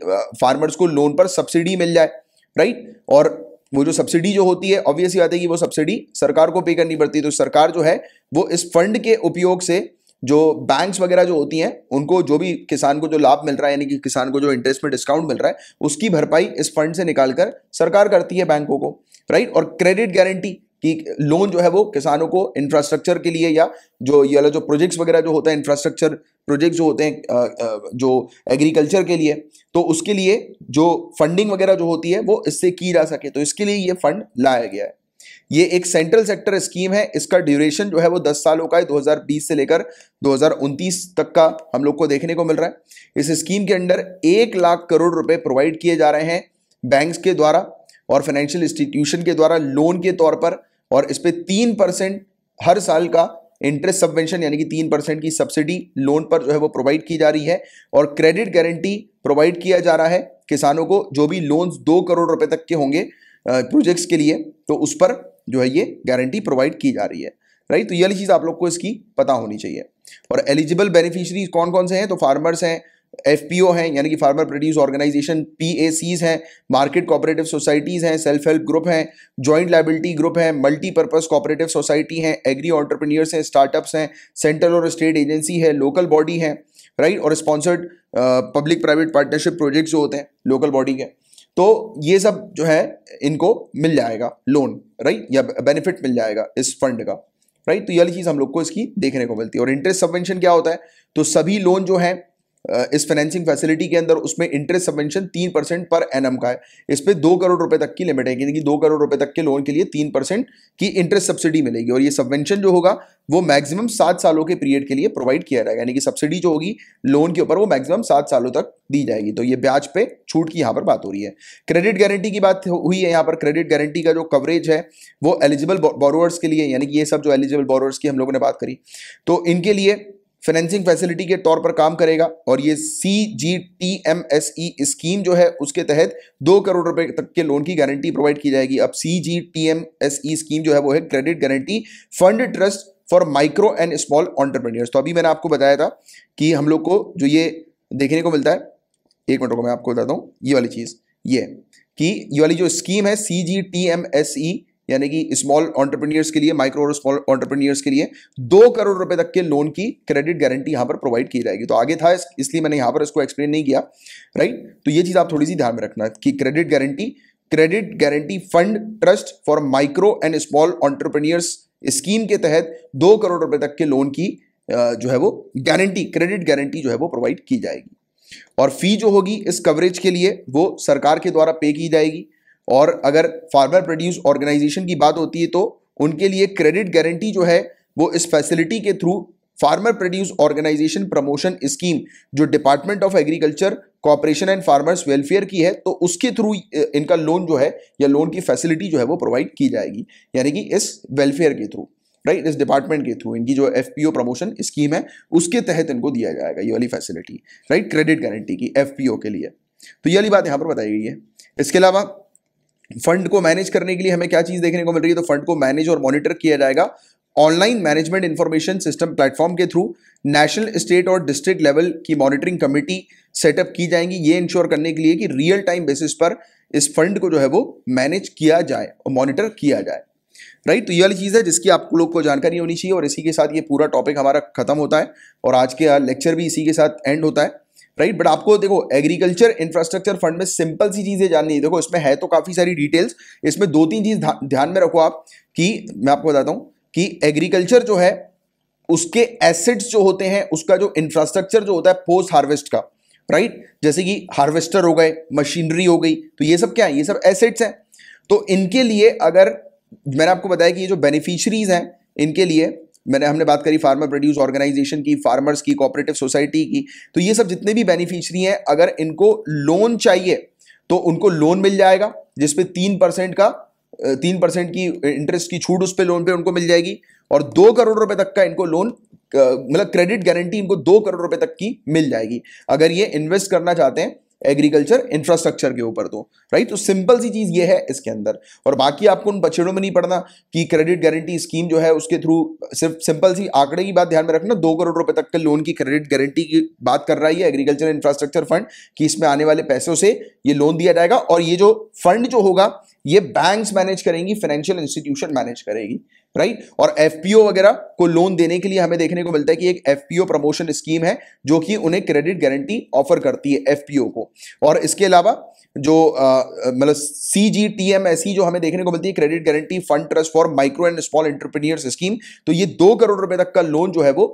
फार्मर्स को लोन पर सब्सिडी मिल जाए राइट और वो जो सब्सिडी जो होती है ऑब्वियसली बात है कि वो सब्सिडी सरकार को पे करनी पड़ती है तो सरकार जो है वो इस फंड के उपयोग से जो बैंक्स वगैरह जो होती हैं उनको जो भी किसान को जो लाभ मिल रहा है यानी कि किसान को जो इंटरेस्ट में डिस्काउंट मिल रहा है उसकी भरपाई इस फंड से निकाल कर सरकार करती है बैंकों को राइट और क्रेडिट गारंटी कि लोन जो है वो किसानों को इंफ्रास्ट्रक्चर के लिए या जो ये वाला जो प्रोजेक्ट्स वगैरह जो होता है इंफ्रास्ट्रक्चर प्रोजेक्ट जो होते हैं जो एग्रीकल्चर के लिए तो उसके लिए जो फंडिंग वगैरह जो होती है वो इससे की जा सके तो इसके लिए ये फंड लाया गया है ये एक सेंट्रल सेक्टर स्कीम है इसका ड्यूरेशन जो है वो 10 सालों का है 2020 से लेकर दो तक का हम लोग को देखने को मिल रहा है इस स्कीम के अंदर एक लाख करोड़ रुपए प्रोवाइड किए जा रहे हैं बैंक्स के द्वारा और फाइनेंशियल इंस्टीट्यूशन के द्वारा लोन के तौर पर और इस पर तीन परसेंट हर साल का इंटरेस्ट सबवेंशन यानी कि तीन परसेंट की सब्सिडी लोन पर जो है वो प्रोवाइड की जा रही है और क्रेडिट गारंटी प्रोवाइड किया जा रहा है किसानों को जो भी लोन्स दो करोड़ रुपए तक के होंगे प्रोजेक्ट्स के लिए तो उस पर जो है ये गारंटी प्रोवाइड की जा रही है राइट तो ये चीज़ आप लोग को इसकी पता होनी चाहिए और एलिजिबल बेनिफिशरीज कौन कौन से हैं तो फार्मर्स हैं एफ पी ओ हैं यानी कि farmer produce organisation P A Cs हैं मार्केट कोऑपरेटिव सोसाइटीज़ हैं सेल्फ हेल्प ग्रुप हैं जॉइंट लाइबिलिटी ग्रुप हैं मल्टीपर्पज़ कोऑपरेटिव सोसाइटी हैं एग्री ऑन्टरप्रीनियर्स हैं स्टार्टअप्स हैं सेंट्रल और स्टेट एजेंसी है लोकल बॉडी है राइट और sponsored public private partnership projects जो होते हैं लोकल बॉडी के तो ये सब जो है इनको मिल जाएगा लोन राइट या बेनिफिट मिल जाएगा इस फंड का राइट तो यही चीज़ हम लोग को इसकी देखने को मिलती है और इंटरेस्ट सबवेंशन क्या होता है तो सभी लोन जो है इस फाइनेंसिंग फैसिलिटी के अंदर उसमें इंटरेस्ट सबवेंशन तीन परसेंट पर एन का है इस पर दो करोड़ रुपए तक की लिमिट है यानी कि दो करोड़ रुपए तक के लोन के लिए तीन परसेंट की इंटरेस्ट सब्सिडी मिलेगी और ये सबवेंशन जो होगा वो मैक्सिमम सात सालों के पीरियड के लिए प्रोवाइड किया जाएगा यानी कि सब्सिडी जो होगी लोन के ऊपर वो मैक्सिमम सात सालों तक दी जाएगी तो ये ब्याज पे छूट की यहाँ पर बात हो रही है क्रेडिट गारंटी की बात हुई है यहाँ पर क्रेडिट गारंटी का जो कवरेज है वो एलिजिबल बोरोवर्स के लिए यानी कि ये सब जो एलिजिबल बोरोवर्स की हम लोगों ने बात करी तो इनके लिए फाइनेंसिंग फैसिलिटी के तौर पर काम करेगा और ये C G T M S E scheme जो है उसके तहत दो करोड़ रुपए तक के लोन की गारंटी प्रोवाइड की जाएगी अब C G T M S E scheme जो है वो है credit guarantee fund trust for micro and small entrepreneurs तो अभी मैंने आपको बताया था कि हम लोग को जो ये देखने को मिलता है एक मिनट को मैं आपको बताता हूँ ये वाली चीज़ ये कि ये वाली जो स्कीम है C G T M S E यानी कि स्मॉल ऑन्टरप्रीनियर्स के लिए माइक्रो और स्मॉल ऑन्टरप्रीनियर्स के लिए दो करोड़ रुपए तक के लोन की क्रेडिट गारंटी यहां पर प्रोवाइड की जाएगी तो आगे था इसलिए मैंने यहां पर इसको एक्सप्लेन नहीं किया राइट तो ये चीज़ आप थोड़ी सी ध्यान में रखना कि credit guarantee credit guarantee fund trust for micro and small entrepreneurs scheme के तहत दो करोड़ रुपए तक के लोन की जो है वो गारंटी क्रेडिट गारंटी जो है वो प्रोवाइड की जाएगी और फी जो होगी इस कवरेज के लिए वो सरकार के द्वारा पे की जाएगी और अगर फार्मर प्रोड्यूस ऑर्गेनाइजेशन की बात होती है तो उनके लिए क्रेडिट गारंटी जो है वो इस फैसिलिटी के through farmer produce organisation promotion scheme जो department of agriculture cooperation and farmers welfare की है तो उसके थ्रू इनका लोन जो है या लोन की फैसिलिटी जो है वो प्रोवाइड की जाएगी यानी कि इस वेलफेयर के थ्रू राइट इस डिपार्टमेंट के थ्रू इनकी जो एफ प्रमोशन स्कीम है उसके तहत इनको दिया जाएगा ये वाली फैसिलिटी राइट क्रेडिट गारंटी की एफ के लिए तो ये वाली बात यहाँ पर बताई गई है इसके अलावा फंड को मैनेज करने के लिए हमें क्या चीज़ देखने को मिल रही है तो फंड को मैनेज और मॉनिटर किया जाएगा online management information system platform के थ्रू नेशनल स्टेट और डिस्ट्रिक्ट लेवल की मॉनिटरिंग कमेटी सेटअप की जाएंगी ये इंश्योर करने के लिए कि रियल टाइम बेसिस पर इस फंड को जो है वो मैनेज किया जाए और मॉनिटर किया जाए राइट तो ये वाली चीज़ है जिसकी आप लोग को जानकारी होनी चाहिए और इसी के साथ ये पूरा टॉपिक हमारा खत्म होता है और आज के लेक्चर भी इसी के साथ एंड होता है राइट बट आपको देखो एग्रीकल्चर इंफ्रास्ट्रक्चर फंड में सिंपल सी चीज़ें जाननी है देखो इसमें है तो काफ़ी सारी डिटेल्स इसमें दो तीन चीज़ ध्यान में रखो आप कि मैं आपको बताता हूँ कि एग्रीकल्चर जो है उसके एसेट्स जो होते हैं उसका जो इंफ्रास्ट्रक्चर जो होता है पोस्ट हार्वेस्ट का राइट right? जैसे कि हार्वेस्टर हो गए मशीनरी हो गई तो ये सब क्या है ये सब एसेट्स हैं तो इनके लिए अगर मैंने आपको बताया कि ये जो बेनिफिशरीज हैं इनके लिए मैंने हमने बात करी फार्मर प्रोड्यूस ऑर्गेनाइजेशन की फार्मर्स की कोऑपरेटिव सोसाइटी की तो ये सब जितने भी बेनिफिशरी हैं अगर इनको लोन चाहिए तो उनको लोन मिल जाएगा जिसपे तीन परसेंट का तीन परसेंट की इंटरेस्ट की छूट उस पर लोन पे उनको मिल जाएगी और दो करोड़ रुपए तक का इनको लोन मतलब क्रेडिट गारंटी इनको दो करोड़ रुपए तक की मिल जाएगी अगर ये इन्वेस्ट करना चाहते हैं एग्रीकल्चर इंफ्रास्ट्रक्चर के ऊपर दो तो, राइट तो सिंपल सी चीज़ ये है इसके अंदर और बाकी आपको उन बछड़ों में नहीं पढ़ना कि क्रेडिट गारंटी स्कीम जो है उसके थ्रू सिर्फ सिंपल सी आंकड़े की बात ध्यान में रखना दो करोड़ रुपए तक के लोन की क्रेडिट गारंटी की बात कर रहा है एग्रीकल्चर इंफ्रास्ट्रक्चर फंड कि इसमें आने वाले पैसों से ये लोन दिया जाएगा और ये जो फंड जो होगा ये बैंक्स मैनेज करेंगी फाइनेंशियल इंस्टीट्यूशन मैनेज करेगी राइट और एफ वगैरह को लोन देने के लिए हमें देखने को मिलता है कि एक एफ प्रमोशन स्कीम है जो कि उन्हें क्रेडिट गारंटी ऑफर करती है एफ को और इसके अलावा जो मतलब C G T M S जो हमें देखने को मिलती है credit guarantee fund trust for micro and small entrepreneurs scheme तो ये दो करोड़ रुपए तक का लोन जो है वो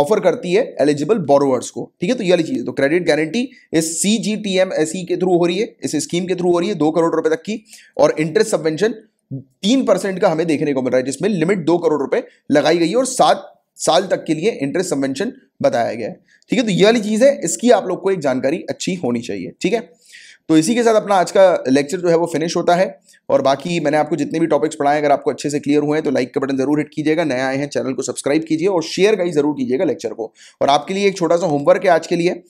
ऑफर करती है एलिजिबल बोरोवर्स को ठीक है तो ये चीज तो क्रेडिट गारंटी इस C G T M S के थ्रू हो रही है इस स्कीम के थ्रू हो रही है दो करोड़ रुपए तक की और इंटरेस्ट सबवेंशन तीन परसेंट का हमें देखने को मिल रहा है जिसमें लिमिट दो करोड़ रुपए लगाई गई है और सात साल तक के लिए इंटरेस्ट सबवेंशन बताया गया है ठीक है तो ये वाली चीज़ है इसकी आप लोग को एक जानकारी अच्छी होनी चाहिए ठीक है तो इसी के साथ अपना आज का लेक्चर जो है वो फिनिश होता है और बाकी मैंने आपको जितने भी टॉपिक्स पढ़ाए अगर आपको अच्छे से क्लियर हुए हैं तो लाइक का बटन जरूर हिट कीजिएगा नया आए हैं चैनल को सब्सक्राइब कीजिए और शेयर का ही जरूर कीजिएगा लेक्चर को और आपके लिए एक छोटा सा होमवर्क है आज के लिए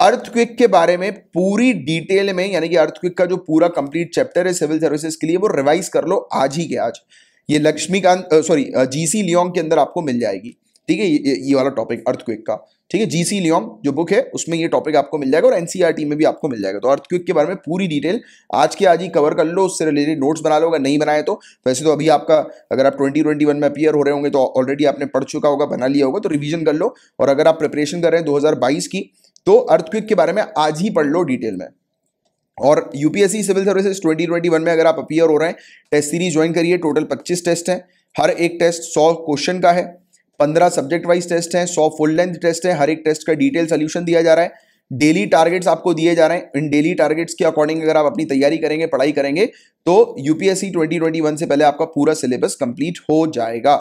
अर्थक्विक के बारे में पूरी डिटेल में यानी कि अर्थक्विक का जो पूरा कंप्लीट चैप्टर है सिविल सर्विसेज के लिए वो रिवाइज कर लो आज ही के आज ये लक्ष्मीकांत सॉरी जीसी लियोंग के अंदर आपको मिल जाएगी ठीक है ये, ये वाला टॉपिक अर्थक्विक का ठीक है जीसी लियोंग जो बुक है उसमें ये टॉपिक आपको मिल जाएगा और एनसीआर में भी आपको मिल जाएगा तो अर्थक्विक के बारे में पूरी डिटेल आज के आज ही कवर कर लो उससे रिलेटेड नोट्स बना लो अगर नहीं बनाए तो वैसे तो अभी आपका अगर आप ट्वेंटी ट्वेंटी वन में अपियर हो रहे होंगे तो ऑलरेडी आपने पढ़ चुका होगा बना लिया होगा तो रिविजन कर लो और अगर आप प्रिपरेशन कर रहे हैं दो की तो अर्थक्विक के बारे में आज ही पढ़ लो डिटेल में और यूपीएससी सिविल सर्विसेज 2021 में अगर आप अपियर हो रहे हैं टेस्ट सीरीज ज्वाइन करिए टोटल 25 टेस्ट हैं हर एक टेस्ट 100 क्वेश्चन का है 15 सब्जेक्ट वाइज टेस्ट हैं 100 फुल लेंथ टेस्ट है हर एक टेस्ट का डिटेल सोल्यूशन दिया जा रहा है डेली टारगेट्स आपको दिए जा रहे हैं इन डेली टारगेट्स के अकॉर्डिंग अगर आप अपनी तैयारी करेंगे पढ़ाई करेंगे तो यूपीएससी 2021 से पहले आपका पूरा सिलेबस कंप्लीट हो जाएगा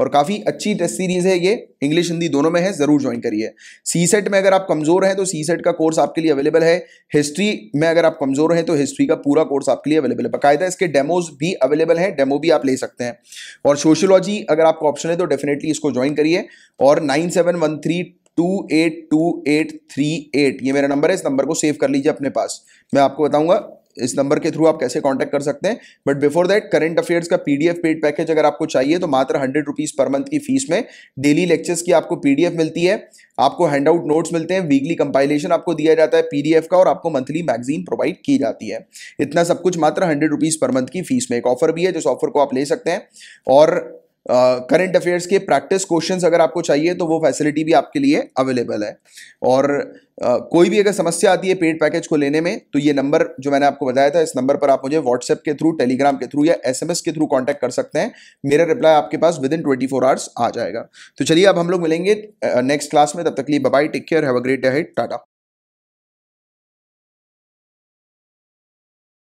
और काफ़ी अच्छी टेस्ट सीरीज है ये इंग्लिश हिंदी दोनों में है ज़रूर ज्वाइन करिए सी सेट में अगर आप कमज़ोर हैं तो सी सेट का कोर्स आपके लिए अवेलेबल है हिस्ट्री में अगर आप कमज़ोर हैं तो हिस्ट्री का पूरा कोर्स आपके लिए अवेलेबल है बाकायदा इसके डेमोज भी अवेलेबल हैं डेमो भी आप ले सकते हैं और सोशोलॉजी अगर आपका ऑप्शन है तो डेफिनेटली इसको ज्वाइन करिए और nine seven one three two eight two eight three eight ये मेरा नंबर है इस नंबर को सेव कर लीजिए अपने पास मैं आपको बताऊंगा इस नंबर के थ्रू आप कैसे कांटेक्ट कर सकते हैं but before that current affairs का पीडीएफ पेड पैकेज अगर आपको चाहिए तो मात्र हंड्रेड रुपीज़ पर मंथ की फीस में डेली लेक्चर्स की आपको पीडीएफ मिलती है आपको हैंड आउट नोट्स मिलते हैं वीकली कंपाइलेशन आपको दिया जाता है पीडीएफ का और आपको मंथली मैगजीन प्रोवाइड की जाती है इतना सब कुछ मात्र हंड्रेड रुपीज़ पर मंथ की फीस में एक ऑफर भी है जिस ऑफर को आप ले सकते हैं और करंट uh, अफेयर्स के प्रैक्टिस क्वेश्चंस अगर आपको चाहिए तो वो फैसिलिटी भी आपके लिए अवेलेबल है और uh, कोई भी अगर समस्या आती है पेड पैकेज को लेने में तो ये नंबर जो मैंने आपको बताया था इस नंबर पर आप मुझे व्हाट्सएप के थ्रू टेलीग्राम के थ्रू या एसएमएस के थ्रू कांटेक्ट कर सकते हैं मेरा रिप्लाई आपके पास within twenty four hours आ जाएगा तो चलिए अब हम लोग मिलेंगे नेक्स्ट क्लास में तब तक लिए bye take care have a great head Tata